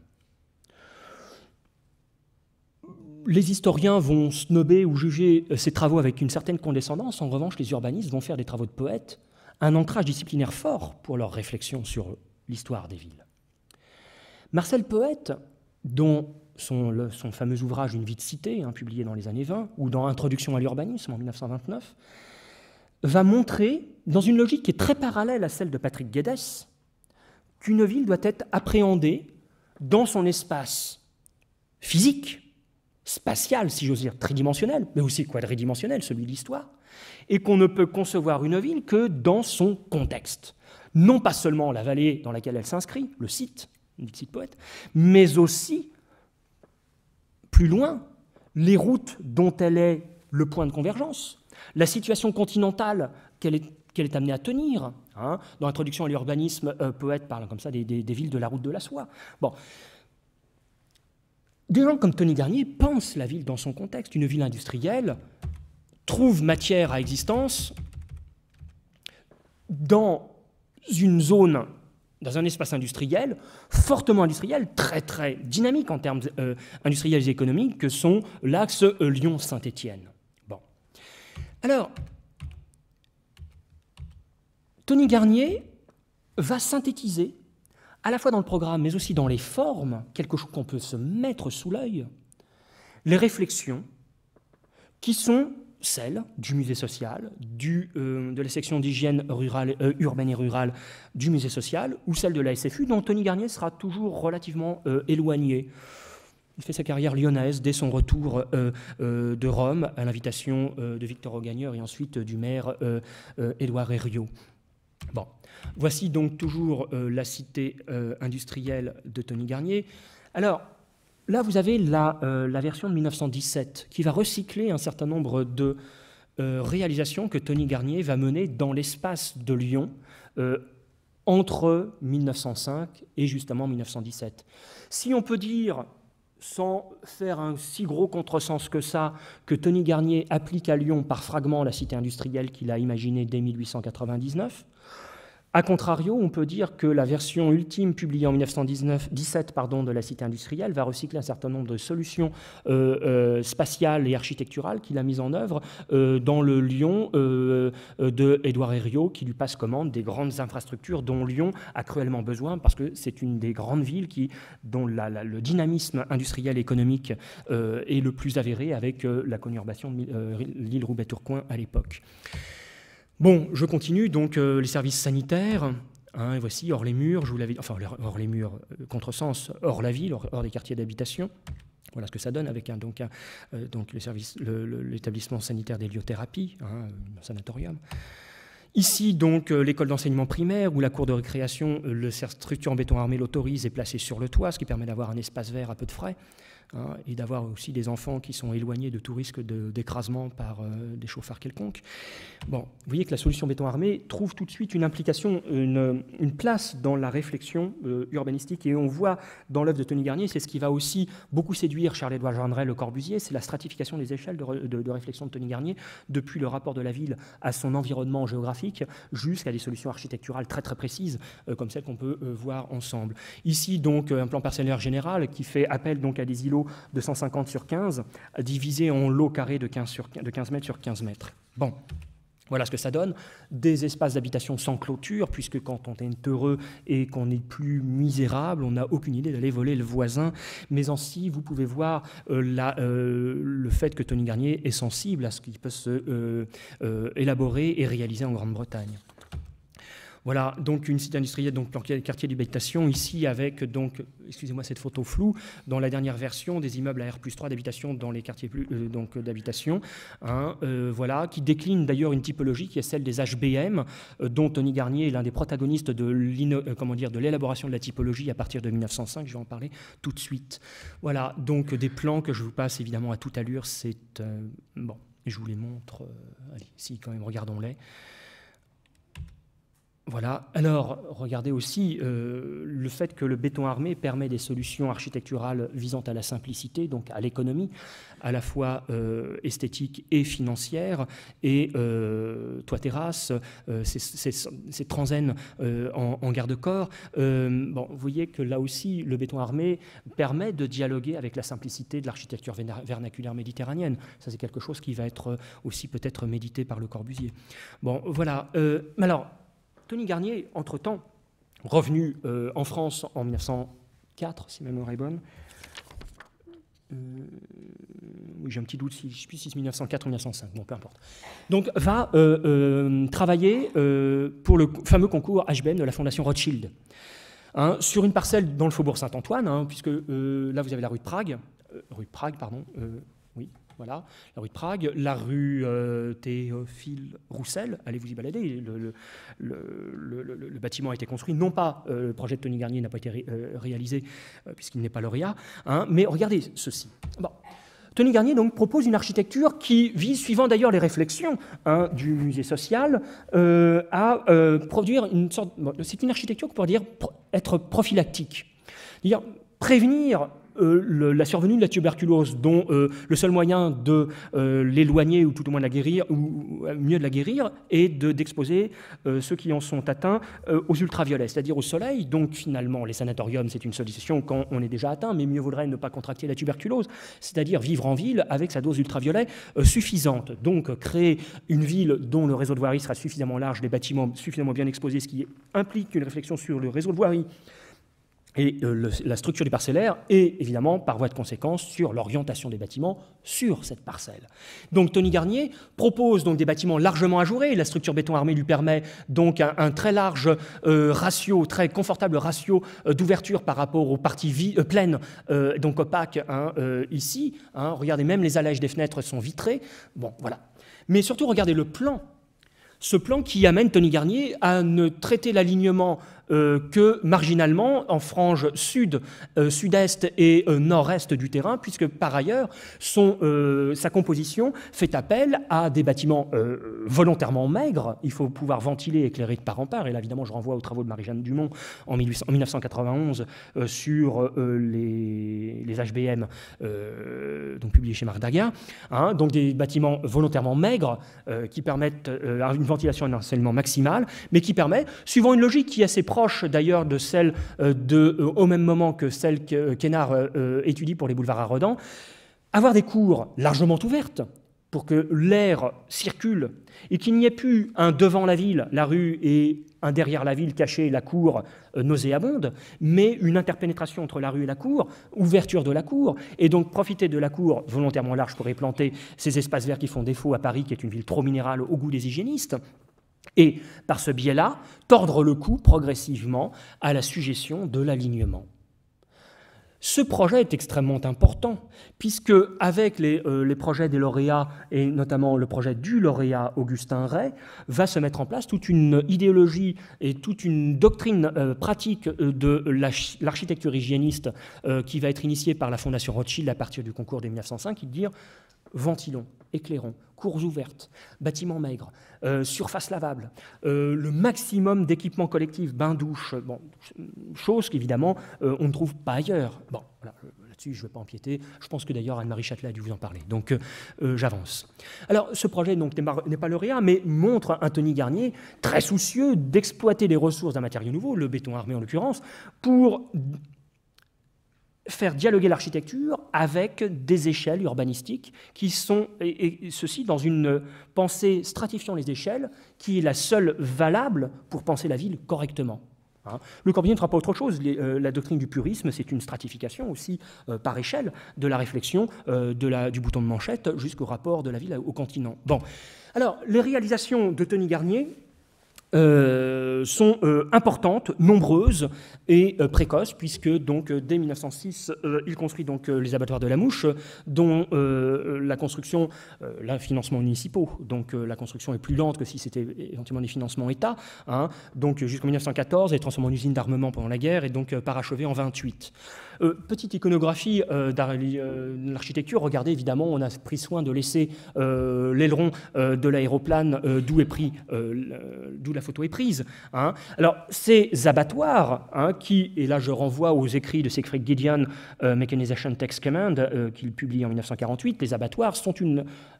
Les historiens vont snober ou juger euh, ces travaux avec une certaine condescendance. En revanche, les urbanistes vont faire des travaux de poètes un ancrage disciplinaire fort pour leur réflexion sur l'histoire des villes. Marcel Poète, dont son, fameux ouvrage Une vie de cité, hein, publié dans les années 20, ou dans Introduction à l'urbanisme en 1929, va montrer, dans une logique qui est très parallèle à celle de Patrick Guedes, qu'une ville doit être appréhendée dans son espace physique, spatial, si j'ose dire, tridimensionnel, mais aussi quadridimensionnel, celui de l'histoire, et qu'on ne peut concevoir une ville que dans son contexte. Non pas seulement la vallée dans laquelle elle s'inscrit, le site, dit le site poète, mais aussi plus loin, les routes dont elle est le point de convergence, la situation continentale qu'elle est, amenée à tenir. Hein, dans l'introduction à l'urbanisme, euh, Poète parle comme ça des, villes de la route de la soie. Bon. Des gens comme Tony Garnier pensent la ville dans son contexte. Une ville industrielle trouve matière à existence dans une zone dans un espace industriel, fortement industriel, très très dynamique en termes euh, industriels et économiques, que sont l'axe euh, Lyon-Saint-Étienne. Bon. Alors, Tony Garnier va synthétiser, à la fois dans le programme, mais aussi dans les formes, quelque chose qu'on peut se mettre sous l'œil, les réflexions qui sont celle du musée social, du, euh, de la section d'hygiène euh, urbaine et rurale du musée social, ou celle de la SFU, dont Tony Garnier sera toujours relativement euh, éloigné. Il fait sa carrière lyonnaise dès son retour de Rome, à l'invitation de Victor Augagneur et ensuite du maire Édouard Herriot. Bon, voici donc toujours la cité industrielle de Tony Garnier. Alors, Là, vous avez la, euh, version de 1917 qui va recycler un certain nombre de euh, réalisations que Tony Garnier va mener dans l'espace de Lyon euh, entre 1905 et justement 1917. Si on peut dire, sans faire un si gros contresens que ça, que Tony Garnier applique à Lyon par fragments la cité industrielle qu'il a imaginée dès 1899, a contrario, on peut dire que la version ultime publiée en 1917 de la Cité industrielle va recycler un certain nombre de solutions euh, euh, spatiales et architecturales qu'il a mises en œuvre euh, dans le Lyon de Édouard Herriot, qui lui passe commande des grandes infrastructures dont Lyon a cruellement besoin parce que c'est une des grandes villes dont le dynamisme industriel et économique est le plus avéré avec la conurbation de l'île Roubaix-Tourcoing à l'époque. Bon, je continue, donc euh, les services sanitaires, hein, voici hors les murs, je vous l'avais enfin hors les murs, euh, contresens, hors la ville, hors, les quartiers d'habitation. Voilà ce que ça donne avec donc, euh, l'établissement sanitaire d'héliothérapie, hein, sanatorium. Ici, donc, l'école d'enseignement primaire ou la cour de récréation, la structure en béton armé l'autorise et placée sur le toit, ce qui permet d'avoir un espace vert à peu de frais. Hein, et d'avoir aussi des enfants qui sont éloignés de tout risque d'écrasement par euh, des chauffards quelconques. Bon, vous voyez que la solution béton armé trouve tout de suite une implication, une, place dans la réflexion euh, urbanistique, et on voit dans l'œuvre de Tony Garnier, c'est ce qui va aussi beaucoup séduire Charles-Édouard Jeanneret le Corbusier, c'est la stratification des échelles de, réflexion de Tony Garnier, depuis le rapport de la ville à son environnement géographique jusqu'à des solutions architecturales très très précises, euh, comme celles qu'on peut voir ensemble. Ici, donc, un plan parcellaire général qui fait appel donc à des îlots de 150 sur 15, divisé en lot carrés de 15, sur, 15 mètres sur 15 mètres. Bon. Voilà ce que ça donne. Des espaces d'habitation sans clôture, puisque quand on est heureux et qu'on est plus misérable, on n'a aucune idée d'aller voler le voisin. Mais ainsi, vous pouvez voir euh, euh, le fait que Tony Garnier est sensible à ce qui peut se euh, élaborer et réaliser en Grande-Bretagne. Voilà, donc une cité industrielle, donc dans le quartier d'habitation, ici avec, donc, excusez-moi cette photo floue, dans la dernière version, des immeubles à R 3 d'habitation dans les quartiers euh, donc euh, d'habitation, hein, euh, voilà, qui décline d'ailleurs une typologie qui est celle des HBM, dont Tony Garnier est l'un des protagonistes de de l'élaboration de la typologie à partir de 1905, je vais en parler tout de suite. Voilà, donc des plans que je vous passe évidemment à toute allure, c'est... bon, je vous les montre, allez, si quand même, regardons-les. Voilà. Alors, regardez aussi euh, le fait que le béton armé permet des solutions architecturales visant à la simplicité, donc à l'économie, à la fois euh, esthétique et financière, et euh, toit terrasse, ces transènes en, garde-corps. bon, vous voyez que là aussi, le béton armé permet de dialoguer avec la simplicité de l'architecture vernaculaire méditerranéenne. Ça, c'est quelque chose qui va être aussi peut-être médité par le Corbusier. Bon, voilà. alors. Tony Garnier, entre-temps, revenu euh, en France en 1904, si ma mémoire est bonne, euh, oui, j'ai un petit doute si je suis si 1904 ou 1905, bon, peu importe. Donc, va euh, travailler pour le fameux concours HBN de la Fondation Rothschild, hein, sur une parcelle dans le faubourg Saint-Antoine, hein, puisque là vous avez la rue de Prague, rue de Prague, pardon, voilà, la rue de Prague, la rue euh, Théophile Roussel, allez vous y balader, le, bâtiment a été construit, non pas, euh, le projet de Tony Garnier n'a pas été euh, réalisé puisqu'il n'est pas lauréat, hein, mais regardez ceci. Tony Garnier donc propose une architecture qui vise, suivant d'ailleurs les réflexions hein, du musée social, à produire une sorte. c'est une architecture qu'on pourrait dire être prophylactique, dire prévenir euh, la survenue de la tuberculose, dont euh, le seul moyen de euh, l'éloigner ou tout au moins de la guérir, ou, mieux de la guérir, est d'exposer ceux qui en sont atteints aux ultraviolets, c'est-à-dire au soleil. Donc finalement, les sanatoriums, c'est une solution quand on est déjà atteint, mais mieux vaudrait ne pas contracter la tuberculose, c'est-à-dire vivre en ville avec sa dose ultraviolet suffisante. Donc créer une ville dont le réseau de voirie sera suffisamment large, les bâtiments suffisamment bien exposés, ce qui implique une réflexion sur le réseau de voirie et euh, la structure du parcellaire est, évidemment par voie de conséquence sur l'orientation des bâtiments sur cette parcelle. Donc Tony Garnier propose donc des bâtiments largement ajourés, la structure béton armé lui permet donc un, très large euh, ratio, très confortable ratio euh, d'ouverture par rapport aux parties pleines, donc opaques hein, ici. Hein. regardez, même les allèges des fenêtres sont vitrées. Bon, voilà. Mais surtout, regardez le plan ce plan qui amène Tony Garnier à ne traiter l'alignement euh, que marginalement en frange sud, euh, sud-est et euh, nord-est du terrain, puisque par ailleurs, son, sa composition fait appel à des bâtiments volontairement maigres, il faut pouvoir ventiler, et éclairer de part en part. Et là, évidemment, je renvoie aux travaux de Marie-Jeanne Dumont en, 1991 euh, sur euh, les, HBM, euh, donc publiés chez Marc Hein, donc des bâtiments volontairement maigres qui permettent une ventilation et un enseignement maximal, mais qui permet, suivant une logique qui est assez proche d'ailleurs de celle de, au même moment que celle que Kennard étudie pour les boulevards à Redan, avoir des cours largement ouvertes, pour que l'air circule et qu'il n'y ait plus un devant la ville, la rue, et un derrière la ville caché, la cour euh, nauséabonde, mais une interpénétration entre la rue et la cour, ouverture de la cour, et donc profiter de la cour volontairement large pour y planter ces espaces verts qui font défaut à Paris, qui est une ville trop minérale au goût des hygiénistes. Et par ce biais-là, tordre le cou progressivement à la suggestion de l'alignement. Ce projet est extrêmement important, puisque avec euh, les, projets des lauréats, et notamment le projet du lauréat Augustin Ray, va se mettre en place toute une idéologie et toute une doctrine euh, pratique euh, de l'architecture hygiéniste qui va être initiée par la Fondation Rothschild à partir du concours de 1905, qui dire ventilons, éclairons, cours ouvertes, bâtiments maigres, euh, surfaces lavables, euh, le maximum d'équipements collectifs, bains, douches, bon, chose qu'évidemment euh, on ne trouve pas ailleurs. Bon, là-dessus je ne vais pas empiéter. Je pense que d'ailleurs Anne-Marie Châtelet a dû vous en parler, donc j'avance. Alors ce projet n'est pas le lauréat, mais montre un Tony Garnier très soucieux d'exploiter les ressources d'un matériau nouveau, le béton armé en l'occurrence, pour faire dialoguer l'architecture avec des échelles urbanistiques qui sont, et, ceci dans une pensée stratifiant les échelles, qui est la seule valable pour penser la ville correctement. Hein. le Corbusier ne fera pas autre chose. Euh, la doctrine du purisme, c'est une stratification aussi euh, par échelle de la réflexion euh, de la, du bouton de manchette jusqu'au rapport de la ville au continent. Bon. Alors, les réalisations de Tony Garnier, euh, sont euh, importantes, nombreuses et euh, précoces, puisque donc dès 1906, il construit donc les abattoirs de la Mouche, dont la construction, là, financement municipaux, donc la construction est plus lente que si c'était éventuellement des financements État, hein. donc jusqu'en 1914, elle est transformée en usine d'armement pendant la guerre et donc parachevée en 28. Euh, petite iconographie euh, euh, de l'architecture. Regardez, évidemment, on a pris soin de laisser l'aileron de l'aéroplane d'où est pris, d'où la photo est prise. Hein. Alors, ces abattoirs, hein, qui, et là je renvoie aux écrits de Siegfried Gideon, Mechanization Text Command, qu'il publie en 1948, les abattoirs sont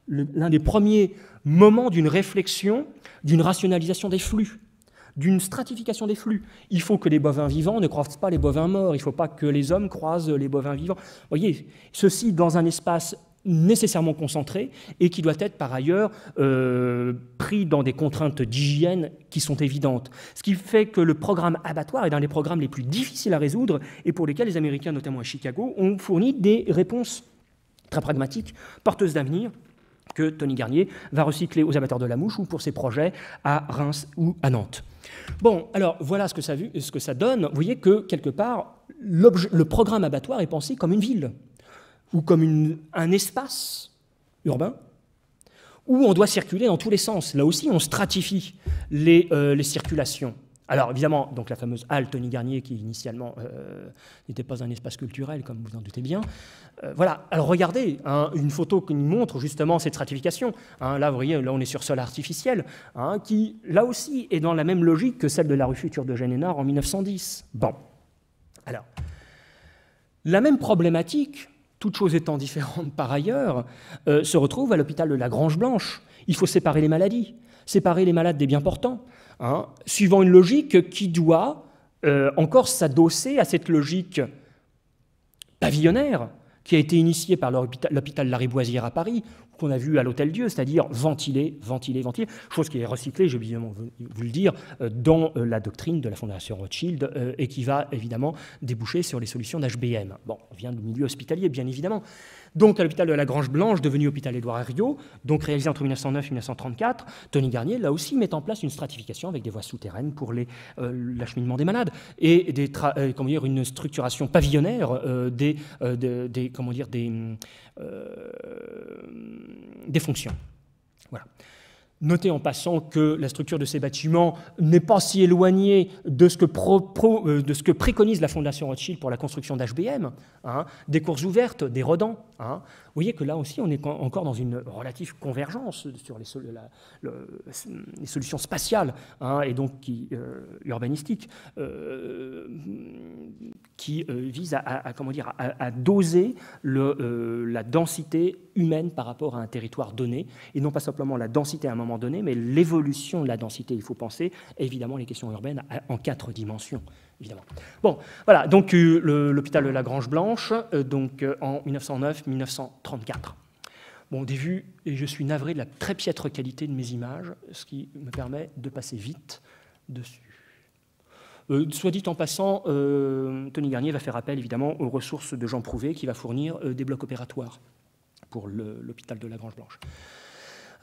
l'un des premiers moments d'une réflexion, d'une rationalisation des flux d'une stratification des flux. Il faut que les bovins vivants ne croisent pas les bovins morts, il ne faut pas que les hommes croisent les bovins vivants. Vous voyez, ceci dans un espace nécessairement concentré et qui doit être par ailleurs euh, pris dans des contraintes d'hygiène qui sont évidentes. Ce qui fait que le programme abattoir est un des programmes les plus difficiles à résoudre et pour lesquels les Américains, notamment à Chicago, ont fourni des réponses très pragmatiques, porteuses d'avenir, que Tony Garnier va recycler aux amateurs de la mouche ou pour ses projets à Reims ou à Nantes. Bon, alors voilà ce que ça, donne. Vous voyez que quelque part, le programme abattoir est pensé comme une ville ou comme un espace urbain où on doit circuler dans tous les sens. Là aussi, on stratifie les euh, circulations. Alors évidemment, donc la fameuse halle Tony Garnier, qui initialement euh, n'était pas un espace culturel, comme vous en doutez bien. Euh, voilà, alors regardez, hein, une photo qui nous montre justement cette stratification. Hein. là, vous voyez, là on est sur sol artificiel, hein, qui là aussi est dans la même logique que celle de la rue future de Génénard en 1910. Bon, alors, la même problématique, toutes choses étant différentes par ailleurs, euh, se retrouve à l'hôpital de la Grange Blanche. Il faut séparer les maladies, séparer les malades des bien portants. Hein, suivant une logique qui doit euh, encore s'adosser à cette logique pavillonnaire qui a été initiée par l'hôpital Lariboisière à Paris, qu'on a vu à l'Hôtel Dieu, c'est-à-dire ventiler, ventiler, ventiler, chose qui est recyclée, j'ai bien voulu vous le dire, euh, dans euh, la doctrine de la Fondation Rothschild et qui va évidemment déboucher sur les solutions d'HBM. Bon, on vient du milieu hospitalier, bien évidemment, donc à l'hôpital de la Grange Blanche, devenu hôpital Édouard Herriot, donc réalisé entre 1909 et 1934, Tony Garnier, là aussi, met en place une stratification avec des voies souterraines pour euh, l'acheminement des malades et euh, comment dire, une structuration pavillonnaire euh, des, comment dire, des fonctions. Voilà. Notez en passant que la structure de ces bâtiments n'est pas si éloignée de ce, que euh, préconise la Fondation Rothschild pour la construction d'HBM, hein. des courses ouvertes, des rodents. Hein. Vous voyez que là aussi, on est encore dans une relative convergence sur les, solutions spatiales hein, et donc euh, urbanistiques, euh, qui vise euh, visent à, comment dire, à, doser la densité humaine par rapport à un territoire donné, et non pas simplement la densité à un moment donné, mais l'évolution de la densité. Il faut penser évidemment les questions urbaines en quatre dimensions. Bon, voilà, donc euh, l'hôpital de la Grange Blanche, euh, donc euh, en 1909-1934. Bon, des vues, et je suis navré de la très piètre qualité de mes images, ce qui me permet de passer vite dessus. soit dit en passant, Tony Garnier va faire appel évidemment aux ressources de Jean Prouvé qui va fournir des blocs opératoires pour l'hôpital de la Grange-Blanche.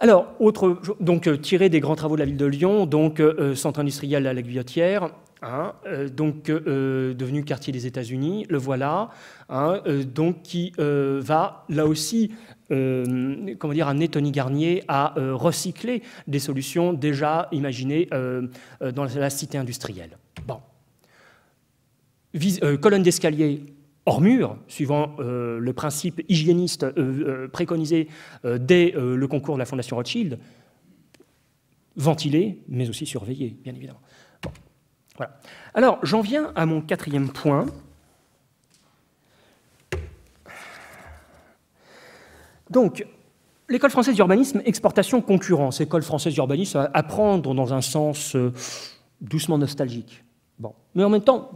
Alors, autre, donc euh, tiré des grands travaux de la ville de Lyon, donc euh, euh, centre industriel à la guillotière, hein, donc devenu quartier des États-Unis, le voilà, hein, donc qui va là aussi, comment dire, amener Tony Garnier à recycler des solutions déjà imaginées dans la, cité industrielle. Bon. colonne d'escalier hors suivant euh, le principe hygiéniste euh, euh, préconisé dès le concours de la Fondation Rothschild, ventilé, mais aussi surveillé, bien évidemment. Voilà. Alors, j'en viens à mon quatrième point. Donc, l'école française d'urbanisme, exportation, concurrence. École française d'urbanisme, apprendre dans un sens doucement nostalgique. Bon. Mais en même temps,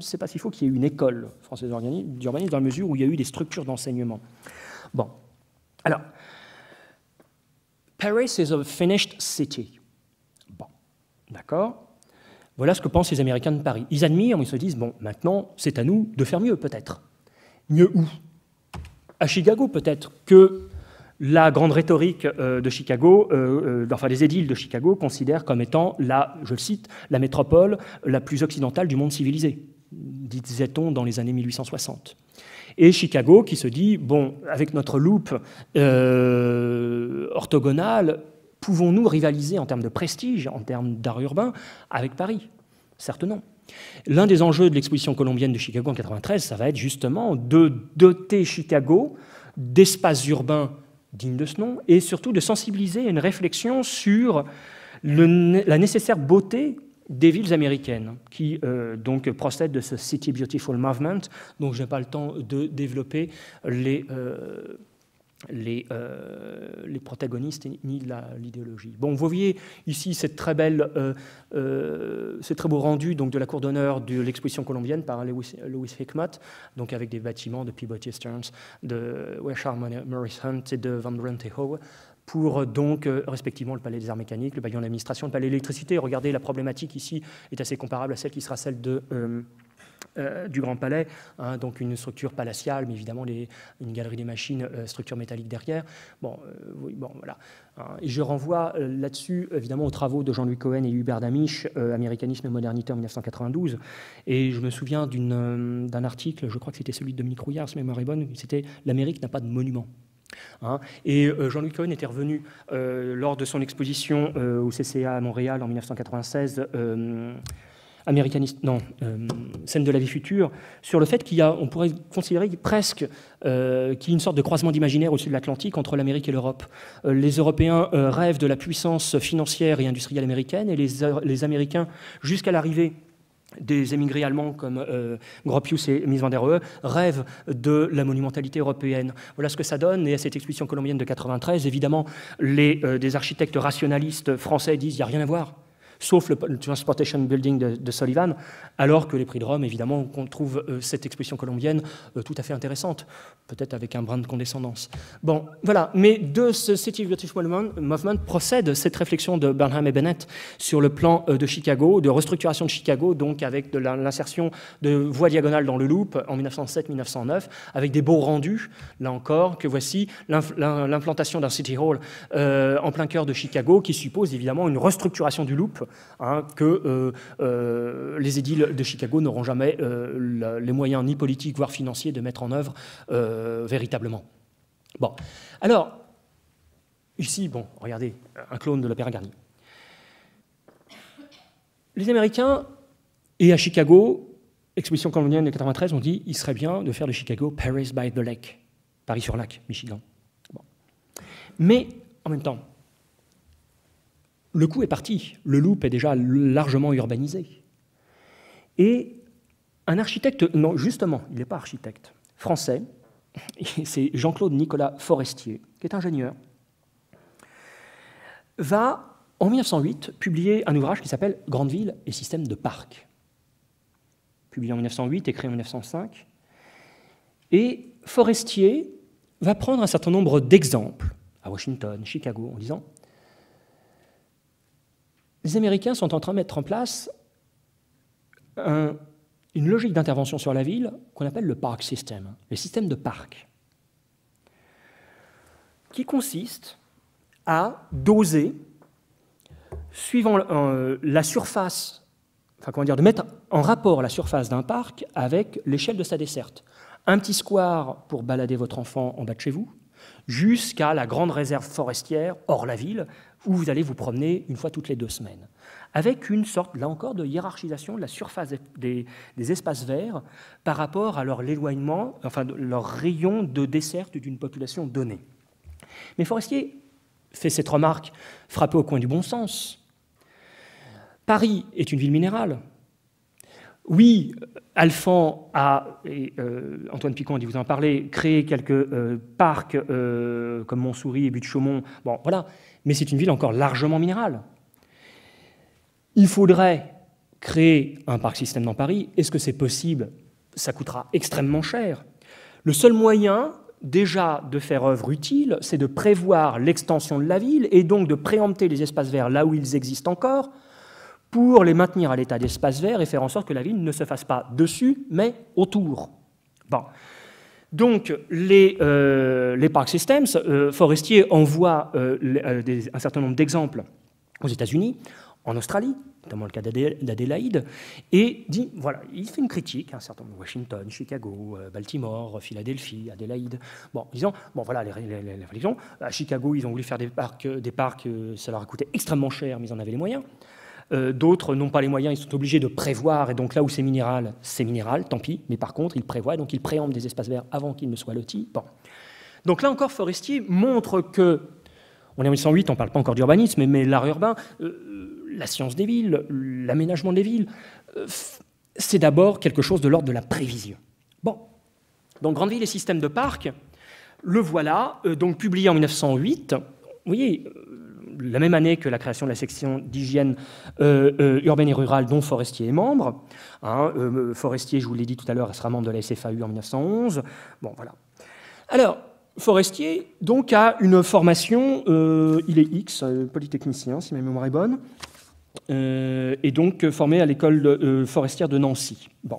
sais pas s'il faut qu'il y ait une école française d'urbanisme dans la mesure où il y a eu des structures d'enseignement. Bon. Alors, Paris is a finished city. Bon. D'accord Voilà ce que pensent les Américains de Paris. Ils admirent, ils se disent, bon, maintenant, c'est à nous de faire mieux, peut-être. Mieux où À Chicago, peut-être, que la grande rhétorique euh, de Chicago, euh, euh, enfin les édiles de Chicago considèrent comme étant la, je le cite, la métropole la plus occidentale du monde civilisé, disait-on dans les années 1860. Et Chicago qui se dit, bon, avec notre loupe orthogonale, pouvons-nous rivaliser en termes de prestige, en termes d'art urbain, avec Paris Certes non. L'un des enjeux de l'exposition colombienne de Chicago en 1993, ça va être justement de doter Chicago d'espaces urbains digne de ce nom, et surtout de sensibiliser à une réflexion sur la nécessaire beauté des villes américaines, qui euh, donc procèdent de ce City Beautiful Movement, donc je n'ai pas le temps de développer les... Euh, euh, les, protagonistes ni l'idéologie. Bon, vous voyez ici cette très belle, euh, euh très beau rendu donc, de la cour d'honneur de l'exposition colombienne par Louis Lewis, donc avec des bâtiments de Peabody Stearns, de Weshar Morris Hunt et de Van et Howe pour euh, donc respectivement le palais des arts mécaniques, le de d'administration, le palais de l'électricité. Regardez, la problématique ici est assez comparable à celle qui sera celle de euh, du Grand Palais, hein, donc une structure palatiale, mais évidemment une galerie des machines, euh, structure métallique derrière. Bon, euh, bon, voilà. Hein, et je renvoie là-dessus, évidemment, aux travaux de Jean-Louis Cohen et Hubert Damisch, Américanisme et modernité en 1992. Et je me souviens d'un article, je crois que c'était celui de Dominique si mémoire est bonne, c'était L'Amérique n'a pas de monument. Hein, et Jean-Louis Cohen était revenu lors de son exposition au CCA à Montréal en 1996 américaniste, non, euh, scène de la vie future, sur le fait qu'il y a, on pourrait considérer presque euh, qu'il y a une sorte de croisement d'imaginaire au-dessus de l'Atlantique entre l'Amérique et l'Europe. Euh, les Européens rêvent de la puissance financière et industrielle américaine, et les, Américains, jusqu'à l'arrivée des émigrés allemands comme Gropius et Mies van der Rohe rêvent de la monumentalité européenne. Voilà ce que ça donne. Et à cette exposition colombienne de 93, évidemment, les, des architectes rationalistes français disent il n'y a rien à voir sauf le, Transportation Building de, Sullivan, alors que les prix de Rome, évidemment, on trouve euh, cette expression colombienne euh, tout à fait intéressante, peut-être avec un brin de condescendance. Bon, voilà, mais de ce City British Movement procède cette réflexion de Burnham et Bennett sur le plan euh, de Chicago, de restructuration de Chicago, donc avec de l'insertion de voies diagonales dans le loop en 1907-1909, avec des beaux rendus, là encore, que voici l'implantation d'un City Hall en plein cœur de Chicago, qui suppose évidemment une restructuration du loop Hein, que euh, euh, les édiles de Chicago n'auront jamais euh, les moyens ni politiques, voire financiers de mettre en œuvre véritablement. Bon, alors, ici, bon, regardez, un clone de l'Opéra Garnier. Les Américains, et à Chicago, exposition coloniale de 93, ont dit il serait bien de faire de Chicago Paris by the Lake, Paris sur lac, Michigan. Bon. Mais en même temps, le coup est parti. Le loop est déjà largement urbanisé. Et un architecte, non, justement, il n'est pas architecte, français, c'est Jean-Claude Nicolas Forestier, qui est ingénieur, va, en 1908, publier un ouvrage qui s'appelle Grande ville et système de parc. Publié en 1908 écrit en 1905. Et Forestier va prendre un certain nombre d'exemples à Washington, Chicago, en disant les Américains sont en train de mettre en place une logique d'intervention sur la ville qu'on appelle le park system, le système de parc, qui consiste à doser, suivant euh, la surface, enfin comment dire, de mettre en rapport la surface d'un parc avec l'échelle de sa desserte. Un petit square pour balader votre enfant en bas de chez vous, jusqu'à la grande réserve forestière hors la ville, où vous allez vous promener une fois toutes les deux semaines, avec une sorte, là encore, de hiérarchisation de la surface des, espaces verts par rapport à leur éloignement, enfin leur rayon de desserte d'une population donnée. Mais Forestier fait cette remarque frappée au coin du bon sens. Paris est une ville minérale, oui, Alphand a, et euh, Antoine Picon a dit vous en parler, créé quelques euh, parcs euh, comme Montsouris et Butte-Chaumont. Bon, voilà. Mais c'est une ville encore largement minérale. Il faudrait créer un parc système dans Paris. Est-ce que c'est possible Ça coûtera extrêmement cher. Le seul moyen, déjà, de faire œuvre utile, c'est de prévoir l'extension de la ville et donc de préempter les espaces verts là où ils existent encore pour les maintenir à l'état d'espace vert et faire en sorte que la ville ne se fasse pas dessus, mais autour. Bon. Donc, les, euh, les parcs systems, euh, forestiers Forestier envoie euh, euh, un certain nombre d'exemples aux États-Unis, en Australie, notamment le cas d'Adélaïde, et dit voilà, il fait une critique, un certain nombre Washington, Chicago, Baltimore, Philadelphie, Adélaïde, bon, disant bon voilà les, les, à Chicago, ils ont voulu faire des parcs, des parcs, ça leur a coûté extrêmement cher, mais ils en avaient les moyens. Euh, d'autres n'ont pas les moyens, ils sont obligés de prévoir, et donc là où c'est minéral, c'est minéral, tant pis, mais par contre, ils prévoient, donc ils préemptent des espaces verts avant qu'ils ne soient lotis. Donc là encore, Forestier montre que, on est en 1808, on ne parle pas encore d'urbanisme, mais l'art urbain, euh, la science des villes, l'aménagement des villes, euh, c'est d'abord quelque chose de l'ordre de la prévision. Bon, donc Grande Ville et système de parc, le voilà, donc publié en 1908. Vous voyez, la même année que la création de la section d'hygiène euh, euh, urbaine et rurale dont Forestier est membre. Hein, euh, Forestier, je vous l'ai dit tout à l'heure, sera membre de la SFAU en 1911. Bon, voilà. Alors, Forestier, donc, a une formation, il est X, polytechnicien, si ma mémoire est bonne. Euh, et donc euh, formé à l'école euh, forestière de Nancy. Bon.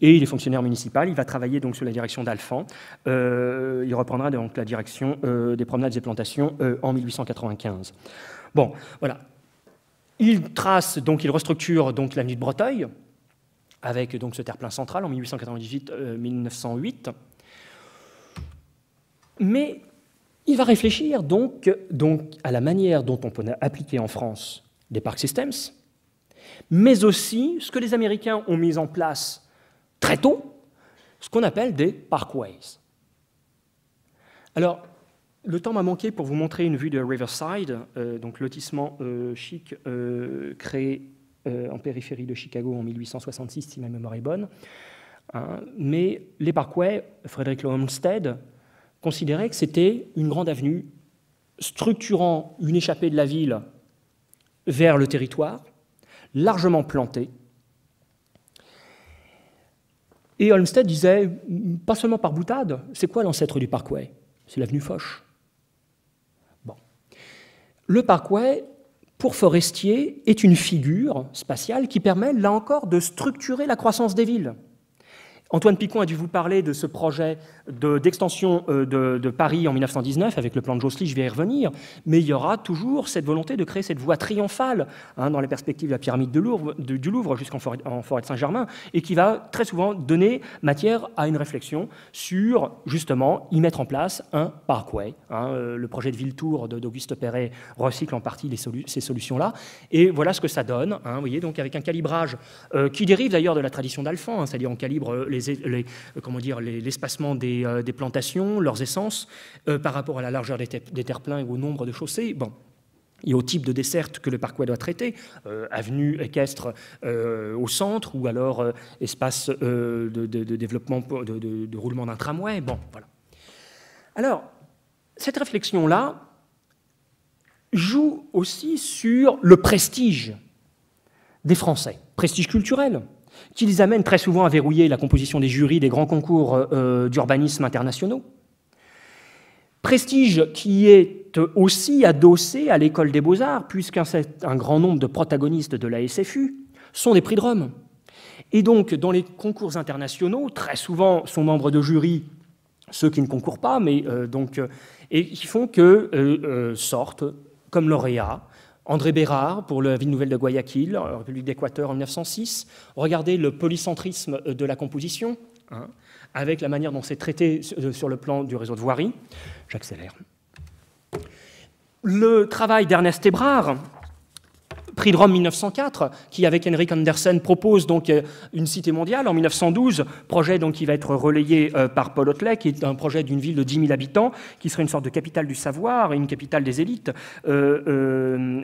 Et il est fonctionnaire municipal, il va travailler donc sous la direction d'Alphand, il reprendra donc la direction des promenades et plantations en 1895. Bon, voilà. Il trace, donc il restructure donc l'avenue de Breteuil, avec donc ce terre-plein central en 1898-1908. Mais il va réfléchir donc, donc à la manière dont on peut appliquer en France des Park Systems, mais aussi ce que les Américains ont mis en place très tôt, ce qu'on appelle des parkways. Alors, le temps m'a manqué pour vous montrer une vue de Riverside, euh, donc lotissement euh, chic euh, créé en périphérie de Chicago en 1866, si ma mémoire est bonne. Hein, mais les parkways, Frederick Law considérait que c'était une grande avenue structurant une échappée de la ville vers le territoire, largement planté. Et Olmsted disait, pas seulement par boutade, c'est quoi l'ancêtre du Parkway C'est l'avenue Foch. Bon. Le Parkway, pour Forestier, est une figure spatiale qui permet, là encore, de structurer la croissance des villes. Antoine Picon a dû vous parler de ce projet d'extension euh, de, Paris en 1919 avec le plan de Josly, je vais y revenir, mais il y aura toujours cette volonté de créer cette voie triomphale hein, dans la perspective de la pyramide de Louvre, du Louvre jusqu'en forêt, de Saint-Germain, et qui va très souvent donner matière à une réflexion sur justement y mettre en place un parkway. Hein, euh, le projet de ville-tour d'Auguste Perret recycle en partie ces solutions-là, et voilà ce que ça donne, hein, vous voyez, donc avec un calibrage euh, qui dérive d'ailleurs de la tradition d'Alphand, c'est-à-dire on calibre les les, euh, comment dire, l'espacement euh, des, plantations, leurs essences, euh, par rapport à la largeur des, des terres-pleins et au nombre de chaussées. Bon, et au type de desserte que le parcours doit traiter, avenue équestre au centre ou alors espace de, développement, de, de roulement d'un tramway. Bon, voilà. Alors, cette réflexion-là joue aussi sur le prestige des Français, prestige culturel, qui les amène très souvent à verrouiller la composition des jurys des grands concours euh, euh, d'urbanisme internationaux. Prestige qui est euh, aussi adossé à l'école des beaux-arts, puisqu'un grand nombre de protagonistes de la SFU sont des prix de Rome. Et donc, dans les concours internationaux, très souvent sont membres de jury ceux qui ne concourent pas, mais donc, et qui font que sortent comme lauréats André Bérard pour la Ville nouvelle de Guayaquil, République d'Équateur en 1906. Regardez le polycentrisme de la composition, hein, avec la manière dont c'est traité euh, sur le plan du réseau de voirie. J'accélère. Le travail d'Ernest Hébrard, Prix de Rome 1904, qui avec Henrik Andersen propose donc euh, une cité mondiale en 1912, projet donc qui va être relayé euh, par Paul Otlet, qui est un projet d'une ville de 10 000 habitants, qui serait une sorte de capitale du savoir et une capitale des élites, euh,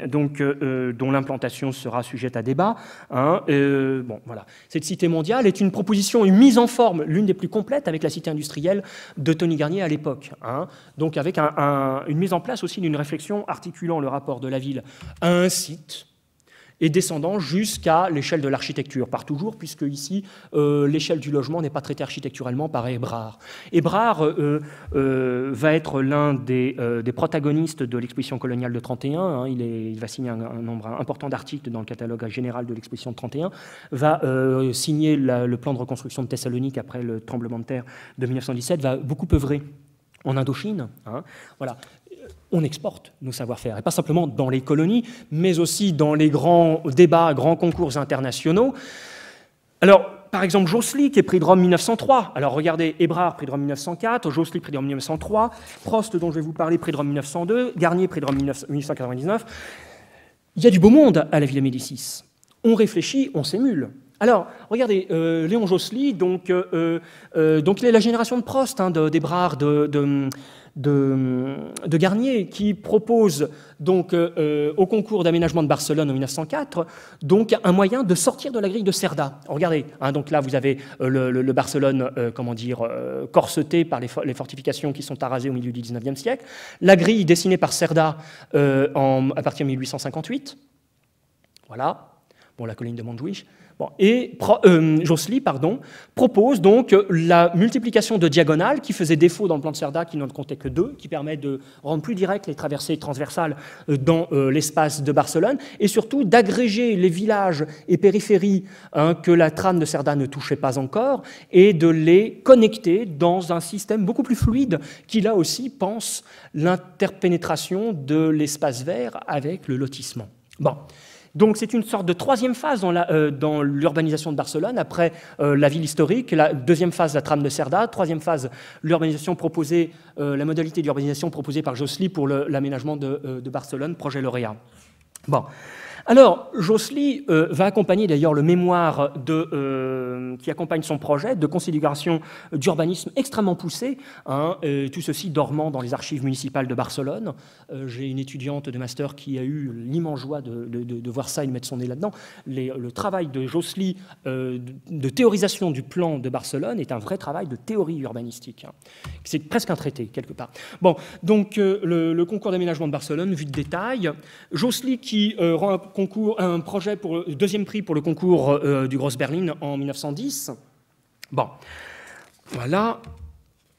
donc, dont l'implantation sera sujette à débat. Hein, bon, voilà. Cette cité mondiale est une proposition, une mise en forme, l'une des plus complètes avec la cité industrielle de Tony Garnier à l'époque. Hein. donc avec une mise en place aussi d'une réflexion articulant le rapport de la ville à un site et descendant jusqu'à l'échelle de l'architecture, par toujours, puisque ici, euh, l'échelle du logement n'est pas traitée architecturalement par Hébrard. Hébrard euh, euh, va être l'un des, protagonistes de l'exposition coloniale de 31, hein. il, va signer un, nombre important d'articles dans le catalogue général de l'exposition de 31, va signer le plan de reconstruction de Thessalonique après le tremblement de terre de 1917, va beaucoup œuvrer en Indochine. Hein. voilà on exporte nos savoir-faire, et pas simplement dans les colonies, mais aussi dans les grands débats, grands concours internationaux. Alors, par exemple, Jossely, qui est prix de Rome 1903. Alors, regardez, Hébrard, prix de Rome 1904, Jossely, prix de Rome 1903, Prost, dont je vais vous parler, prix de Rome 1902, Garnier, prix de Rome 1999, Il y a du beau monde à la Villa Médicis. On réfléchit, on s'émule. Alors, regardez, euh, Léon Jossely, euh, euh, donc, il est la génération de Prost, hein, d'Hébrard, de de, Garnier, qui propose donc euh, euh, au concours d'aménagement de Barcelone en 1904 donc un moyen de sortir de la grille de Cerda. Oh, regardez, hein, donc là vous avez euh, le, Barcelone, comment dire, corseté par les, fortifications qui sont arasées au milieu du 19e siècle, la grille dessinée par Cerda à partir de 1858. Voilà, bon la colline de Montjuïc et euh, pardon, propose donc la multiplication de diagonales qui faisait défaut dans le plan de Cerda, qui n'en comptait que deux, qui permet de rendre plus direct les traversées transversales euh, dans euh, l'espace de Barcelone, et surtout d'agréger les villages et périphéries hein, que la trame de Cerda ne touchait pas encore, et de les connecter dans un système beaucoup plus fluide qui, là aussi, pense l'interpénétration de l'espace vert avec le lotissement. Bon. Donc c'est une sorte de troisième phase dans euh, l'urbanisation de Barcelone, après euh, la ville historique, la deuxième phase, la trame de Cerda, troisième phase, l'urbanisation proposée, euh, la modalité d'urbanisation proposée par Jossely pour l'aménagement de, de, Barcelone, projet lauréat. Bon. Alors, Jocely euh, va accompagner d'ailleurs le mémoire de, euh, qui accompagne son projet de considération d'urbanisme extrêmement poussé, hein, euh, tout ceci dormant dans les archives municipales de Barcelone. J'ai une étudiante de master qui a eu l'immense joie de, voir ça et de mettre son nez là-dedans. Le travail de Jocely de, théorisation du plan de Barcelone est un vrai travail de théorie urbanistique. Hein. C'est presque un traité, quelque part. Bon, donc le, concours d'aménagement de Barcelone, vu de détail. Josly qui rend concours, un projet pour deuxième prix pour le concours euh, du Grosse Berlin en 1910. Bon, voilà.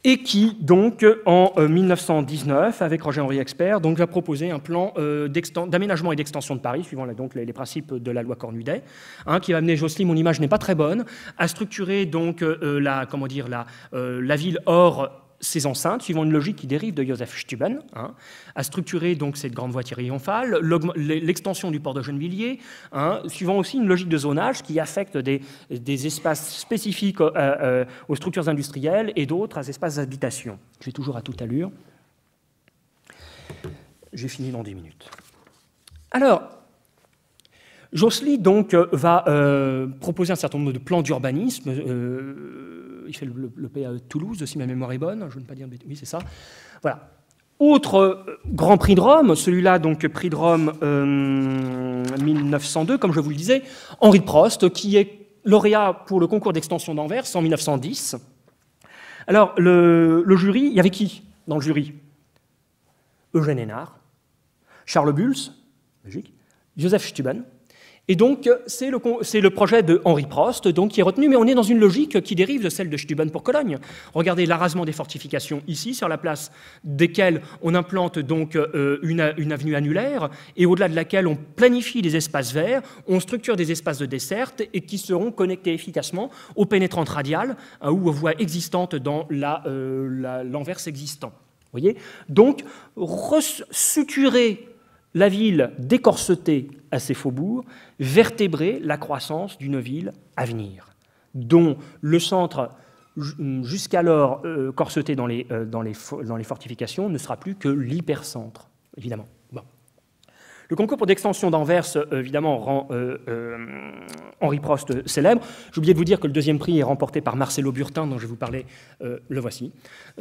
Et qui, donc, en 1919, euh, avec Roger-Henri Expert, donc, a proposé un plan euh, d'aménagement et d'extension de Paris, suivant donc, les, principes de la loi Cornudet, hein, qui va amener Jocelyne, mon image n'est pas très bonne, à structurer donc, la, comment dire, la ville hors ces enceintes, suivant une logique qui dérive de Joseph Stuben, hein, a structuré donc cette grande voie triomphale, l'extension du port de Gennevilliers, hein, suivant aussi une logique de zonage qui affecte des, espaces spécifiques euh, euh, aux structures industrielles et d'autres à espaces d'habitation. Je vais toujours à toute allure. J'ai fini dans 10 minutes. Alors, Josely donc euh, va proposer un certain nombre de plans d'urbanisme il fait le, pays à e Toulouse, si ma mémoire est bonne, je ne pas dire oui, c'est ça. Voilà. Autre euh, Grand Prix de Rome, celui-là, donc Prix de Rome 1902, euh, comme je vous le disais, Henri de Prost, qui est lauréat pour le concours d'extension d'Anvers en 1910. Alors, le, jury, il y avait qui dans le jury Eugène Hénard, Charles Bulls, magique, Joseph Stuben, et donc, euh, c'est le, projet de Henri Prost qui est retenu, mais on est dans une logique qui dérive de celle de Stuben pour Cologne. Regardez l'arasement des fortifications ici, sur la place desquelles on implante donc euh, euh, une, avenue annulaire, et au-delà de laquelle on planifie des espaces verts, on structure des espaces de desserte et qui seront connectés efficacement aux pénétrantes radiales hein, ou aux voies existantes dans l'envers existant. Voyez donc, resuturer la ville décorsetée à ses faubourgs, vertébrer la croissance d'une ville à venir, dont le centre jusqu'alors euh, corseté dans les, euh, dans les fortifications ne sera plus que l'hypercentre, évidemment. Le concours pour d'extension d'Anvers, euh, évidemment, rend euh, euh, Henri Prost célèbre. J'ai oublié de vous dire que le deuxième prix est remporté par Marcelo Burtin, dont je vous parlais, le voici.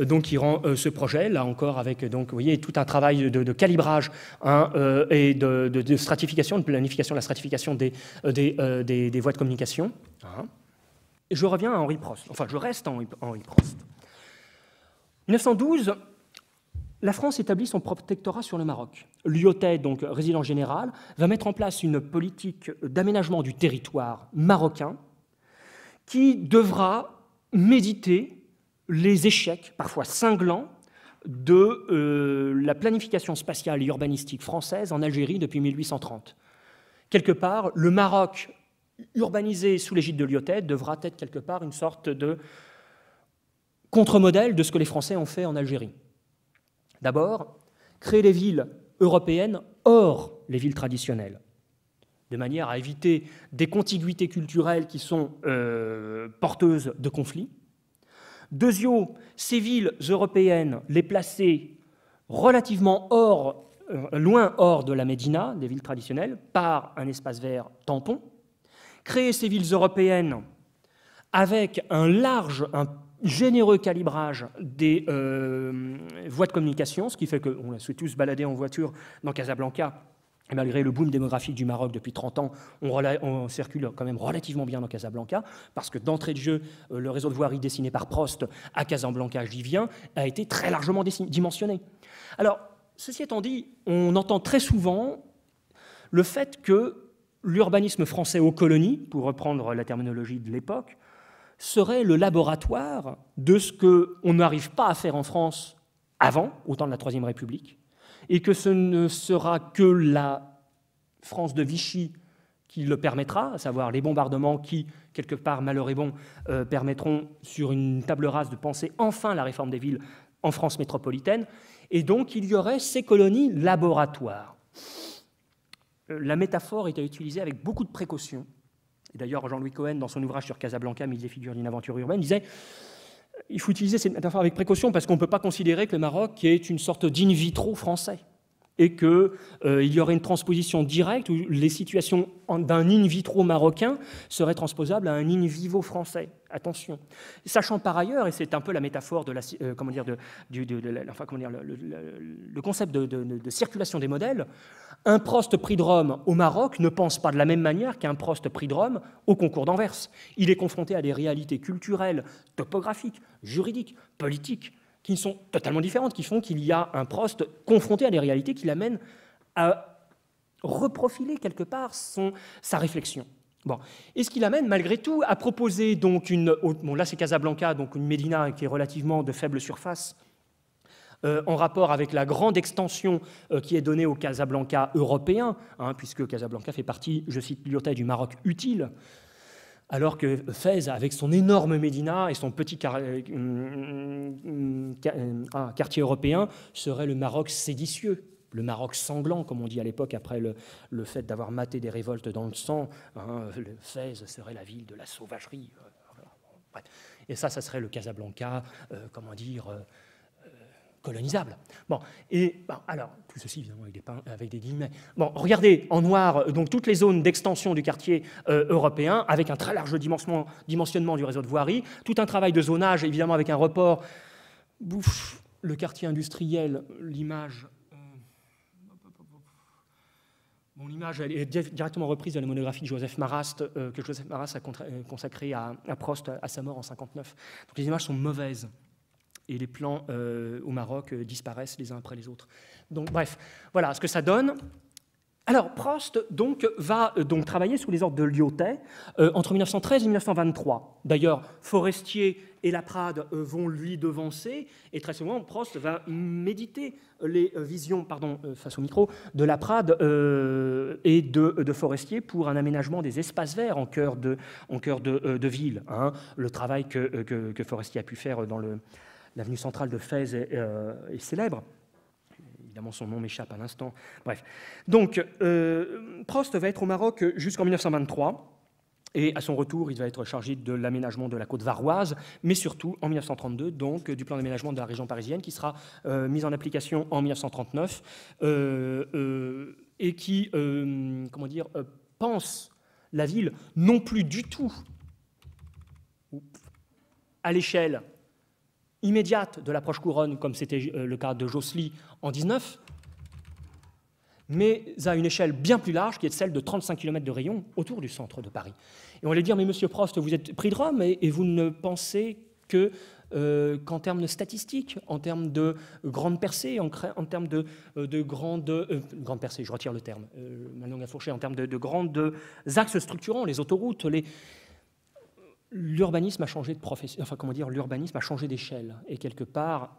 donc, il rend ce projet, là encore, avec donc, voyez, tout un travail de, calibrage hein, et de, stratification, de planification, de la stratification des, des, voies de communication. Hein. Je reviens à Henri Prost, enfin, je reste en Henri Prost. 1912, la France établit son protectorat sur le Maroc. Lyotet, donc résident général, va mettre en place une politique d'aménagement du territoire marocain qui devra méditer les échecs, parfois cinglants, de euh, la planification spatiale et urbanistique française en Algérie depuis 1830. Quelque part, le Maroc urbanisé sous l'égide de Lyotet devra être quelque part une sorte de contre-modèle de ce que les Français ont fait en Algérie. D'abord, créer des villes européennes hors les villes traditionnelles, de manière à éviter des contiguïtés culturelles qui sont euh, porteuses de conflits. Deuxièmement, ces villes européennes, les placer relativement hors, euh, loin hors de la Médina, des villes traditionnelles, par un espace vert tampon. Créer ces villes européennes avec un large, généreux calibrage des euh, voies de communication, ce qui fait qu'on souhaite tous balader en voiture dans Casablanca. Et malgré le boom démographique du Maroc depuis 30 ans, on, circule quand même relativement bien dans Casablanca, parce que d'entrée de jeu, euh, le réseau de voirie dessiné par Prost à Casablanca, j'y viens, a été très largement dimensionné. Alors, ceci étant dit, on entend très souvent le fait que l'urbanisme français aux colonies, pour reprendre la terminologie de l'époque, serait le laboratoire de ce qu'on n'arrive pas à faire en France avant, au temps de la Troisième République, et que ce ne sera que la France de Vichy qui le permettra, à savoir les bombardements qui, quelque part, malheur et bon, euh, permettront sur une table rase de penser enfin la réforme des villes en France métropolitaine. Et donc, il y aurait ces colonies laboratoires. Euh, la métaphore est à utiliser avec beaucoup de précaution, d'ailleurs, Jean-Louis Cohen, dans son ouvrage sur Casablanca, Mille des figures d'une aventure urbaine, disait il faut utiliser cette métaphore avec précaution parce qu'on ne peut pas considérer que le Maroc est une sorte d'in vitro français et qu'il euh, y aurait une transposition directe où les situations d'un in vitro marocain seraient transposables à un in vivo français. Attention. Sachant par ailleurs, et c'est un peu la métaphore de la, du, le, concept de, circulation des modèles, un Prost prix de Rome au Maroc ne pense pas de la même manière qu'un Prost prix de Rome au concours d'Anvers. Il est confronté à des réalités culturelles, topographiques, juridiques, politiques, qui sont totalement différentes, qui font qu'il y a un Prost confronté à des réalités qui l'amènent à reprofiler quelque part sa réflexion. Bon. Et ce qui l'amène malgré tout à proposer donc une, bon là c'est Casablanca, donc une Médina qui est relativement de faible surface, euh, en rapport avec la grande extension euh, qui est donnée au Casablanca européen, hein, puisque Casablanca fait partie, je cite du Maroc utile, alors que Fès, avec son énorme Médina et son petit euh, hum, hum, hum, ah, quartier européen, serait le Maroc séditieux, le Maroc sanglant, comme on dit à l'époque après le, fait d'avoir maté des révoltes dans le sang. Hein, Fès serait la ville de la sauvagerie. Euh, et ça, ça serait le Casablanca, euh, comment dire, Colonisable. Bon, et alors, tout ceci évidemment avec des, guillemets. Bon, regardez en noir euh, donc, toutes les zones d'extension du quartier euh, européen, avec un très large dimensionnement, du réseau de voirie, tout un travail de zonage, évidemment avec un report. le quartier industriel, l'image euh, L'image image est directement reprise dans la monographie de Joseph Marast, que Joseph Marast a consacrée à, à, Prost à sa mort en 59. les images sont mauvaises et les plans euh, au Maroc euh, disparaissent les uns après les autres. Donc bref, voilà ce que ça donne. Alors Prost donc va euh, donc travailler sous les ordres de Lyotet entre 1913 et 1923. D'ailleurs, Forestier et la Prade vont lui devancer et très souvent Prost va méditer les visions pardon face au micro de la Prade et de, Forestier pour un aménagement des espaces verts en cœur de, en cœur de, ville. Hein. le travail que, que, que Forestier a pu faire dans le l'avenue centrale de Fès euh, est, célèbre. Évidemment, son nom m'échappe à l'instant. Bref. Donc, euh, Prost va être au Maroc jusqu'en 1923. Et à son retour, il va être chargé de l'aménagement de la côte varoise, mais surtout en 1932, donc du plan d'aménagement de la région parisienne qui sera euh, mis en application en 1939 et qui, comment dire, pense la ville non plus du tout à l'échelle immédiate de l'approche couronne, comme c'était euh, le cas de Jossely en 19, mais à une échelle bien plus large, qui est celle de 35 km de rayon autour du centre de Paris. Et on allait dire, mais monsieur Prost, vous êtes pris de Rome et, vous ne pensez que euh, qu'en termes de statistiques, en termes de grandes percées, en, termes de, euh, grandes grande percée je retire le terme, euh, ma a fourché, en termes de, de grandes axes structurants, les autoroutes, les, l'urbanisme a changé de profession, enfin comment dire, l'urbanisme a changé d'échelle. Et quelque part,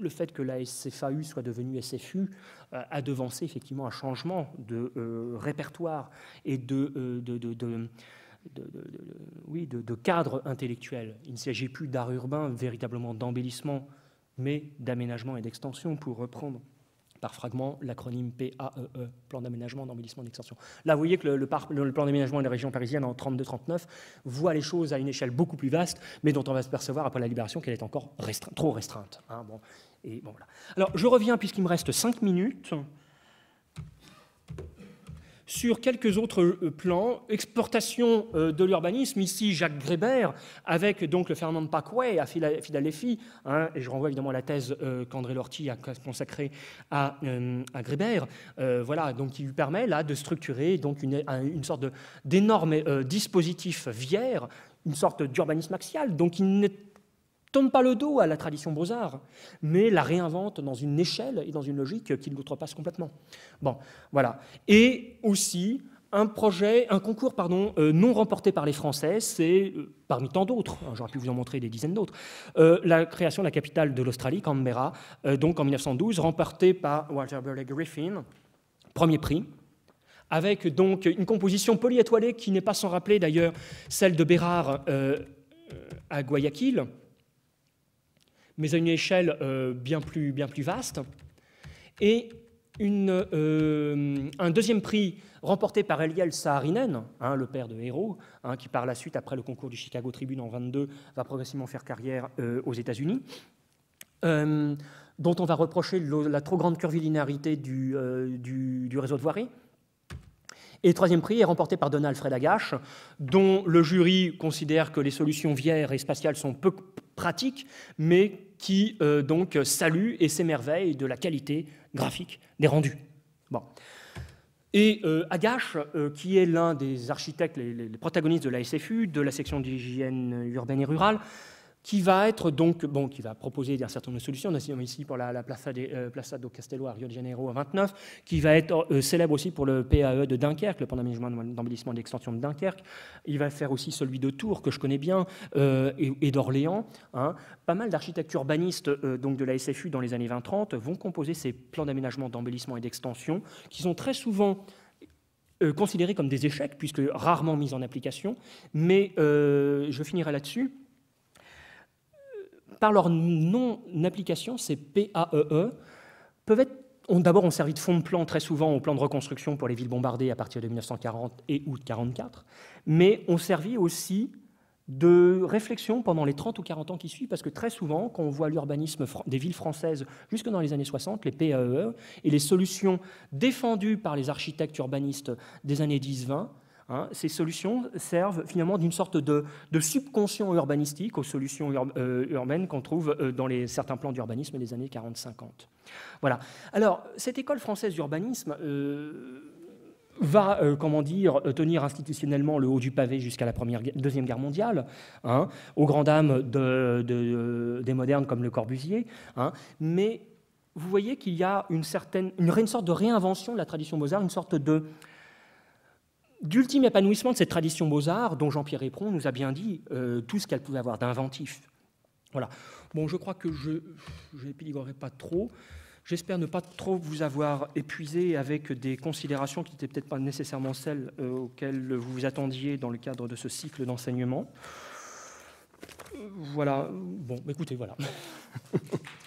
le fait que la SFAU soit devenue SFU euh, a devancé effectivement un changement de euh, répertoire et de, euh, de, oui, de, cadre intellectuel. Il ne s'agit plus d'art urbain, véritablement d'embellissement, mais d'aménagement et d'extension, pour reprendre par fragment l'acronyme PAEE, e, plan d'aménagement, d'embellissement, d'extension. Là, vous voyez que le, plan d'aménagement des régions parisiennes, en 32-39 voit les choses à une échelle beaucoup plus vaste, mais dont on va se percevoir après la libération qu'elle est encore trop restreinte. Hein, bon, et bon, voilà. Alors, je reviens, puisqu'il me reste 5 minutes, sur quelques autres euh, plans. Exportation euh, de l'urbanisme, ici Jacques Grébert, avec donc le Fernand Pacquet à Philadelphie, hein. et je renvoie évidemment à la thèse euh, qu'André Lorty a consacrée à, à Grébert, voilà, donc qui lui permet là de structurer donc une, sorte d'énorme dispositif vière, une sorte d'urbanisme axial, donc il n'est tombe pas le dos à la tradition Beaux-Arts, mais la réinvente dans une échelle et dans une logique qui l'outrepasse complètement. Bon, voilà. Et aussi, un projet, un concours pardon, euh, non remporté par les Français, c'est euh, parmi tant d'autres, hein, j'aurais pu vous en montrer des dizaines d'autres, euh, la création de la capitale de l'Australie, Canberra, donc en 1912, remportée par Walter Burley Griffin, premier prix, avec donc une composition polyétoilée qui n'est pas sans rappeler d'ailleurs celle de Bérard à Guayaquil, mais à une échelle euh, bien, plus, bien plus vaste. Et une, euh, un deuxième prix remporté par Eliel Saarinen, hein, le père de Hero, hein, qui par la suite, après le concours du Chicago Tribune en 22, va progressivement faire carrière euh, aux États-Unis, dont on va reprocher la trop grande curvilinéarité du, du, réseau de voirie. Et le troisième prix est remporté par Donald Fred Agache, dont le jury considère que les solutions vières et spatiales sont peu, pratique, mais qui euh, donc salue et s'émerveille de la qualité graphique des rendus. Bon. Et euh, Agache, euh, qui est l'un des architectes, les, les, protagonistes de la SFU, de la section d'hygiène urbaine et rurale, qui va être donc, bon, qui va proposer un certain nombre de solutions, ici pour la, Plaza, de, euh, do Castello à Rio de Janeiro à 29, qui va être euh, célèbre aussi pour le PAE de Dunkerque, le plan d'aménagement d'embellissement et d'extension de Dunkerque. Il va faire aussi celui de Tours, que je connais bien, euh, et, d'Orléans. Hein. Pas mal d'architectes urbanistes donc de la SFU dans les années 20-30 vont composer ces plans d'aménagement, d'embellissement et d'extension, qui sont très souvent considérés comme des échecs, puisque rarement mis en application. Mais je finirai là-dessus par leur non-application, ces PAEE, e, peuvent être ont d'abord ont servi de fond de plan très souvent au plan de reconstruction pour les villes bombardées à partir de 1940 et août 1944, mais ont servi aussi de réflexion pendant les 30 ou 40 ans qui suivent, parce que très souvent, quand on voit l'urbanisme des villes françaises jusque dans les années 60, les PAEE e, et les solutions défendues par les architectes urbanistes des années 10-20, Hein, ces solutions servent finalement d'une sorte de, subconscient urbanistique aux solutions euh, urbaines qu'on trouve euh, dans les, certains plans d'urbanisme des années 40-50. Voilà. Alors, cette école française d'urbanisme euh, va, comment dire, tenir institutionnellement le haut du pavé jusqu'à la première, Deuxième Guerre mondiale, hein, aux grandes dames de, des modernes comme Le Corbusier, hein, mais vous voyez qu'il y a une, certaine, une, une sorte de réinvention de la tradition Mozart, une sorte de d'ultime épanouissement de cette tradition Beaux-Arts, dont Jean-Pierre Épron nous a bien dit euh, tout ce qu'elle pouvait avoir d'inventif. Voilà. Bon, je crois que je n'épiloguerai pas trop. J'espère ne pas trop vous avoir épuisé avec des considérations qui n'étaient peut-être pas nécessairement celles euh, auxquelles vous vous attendiez dans le cadre de ce cycle d'enseignement. Euh, voilà. Bon, écoutez, voilà.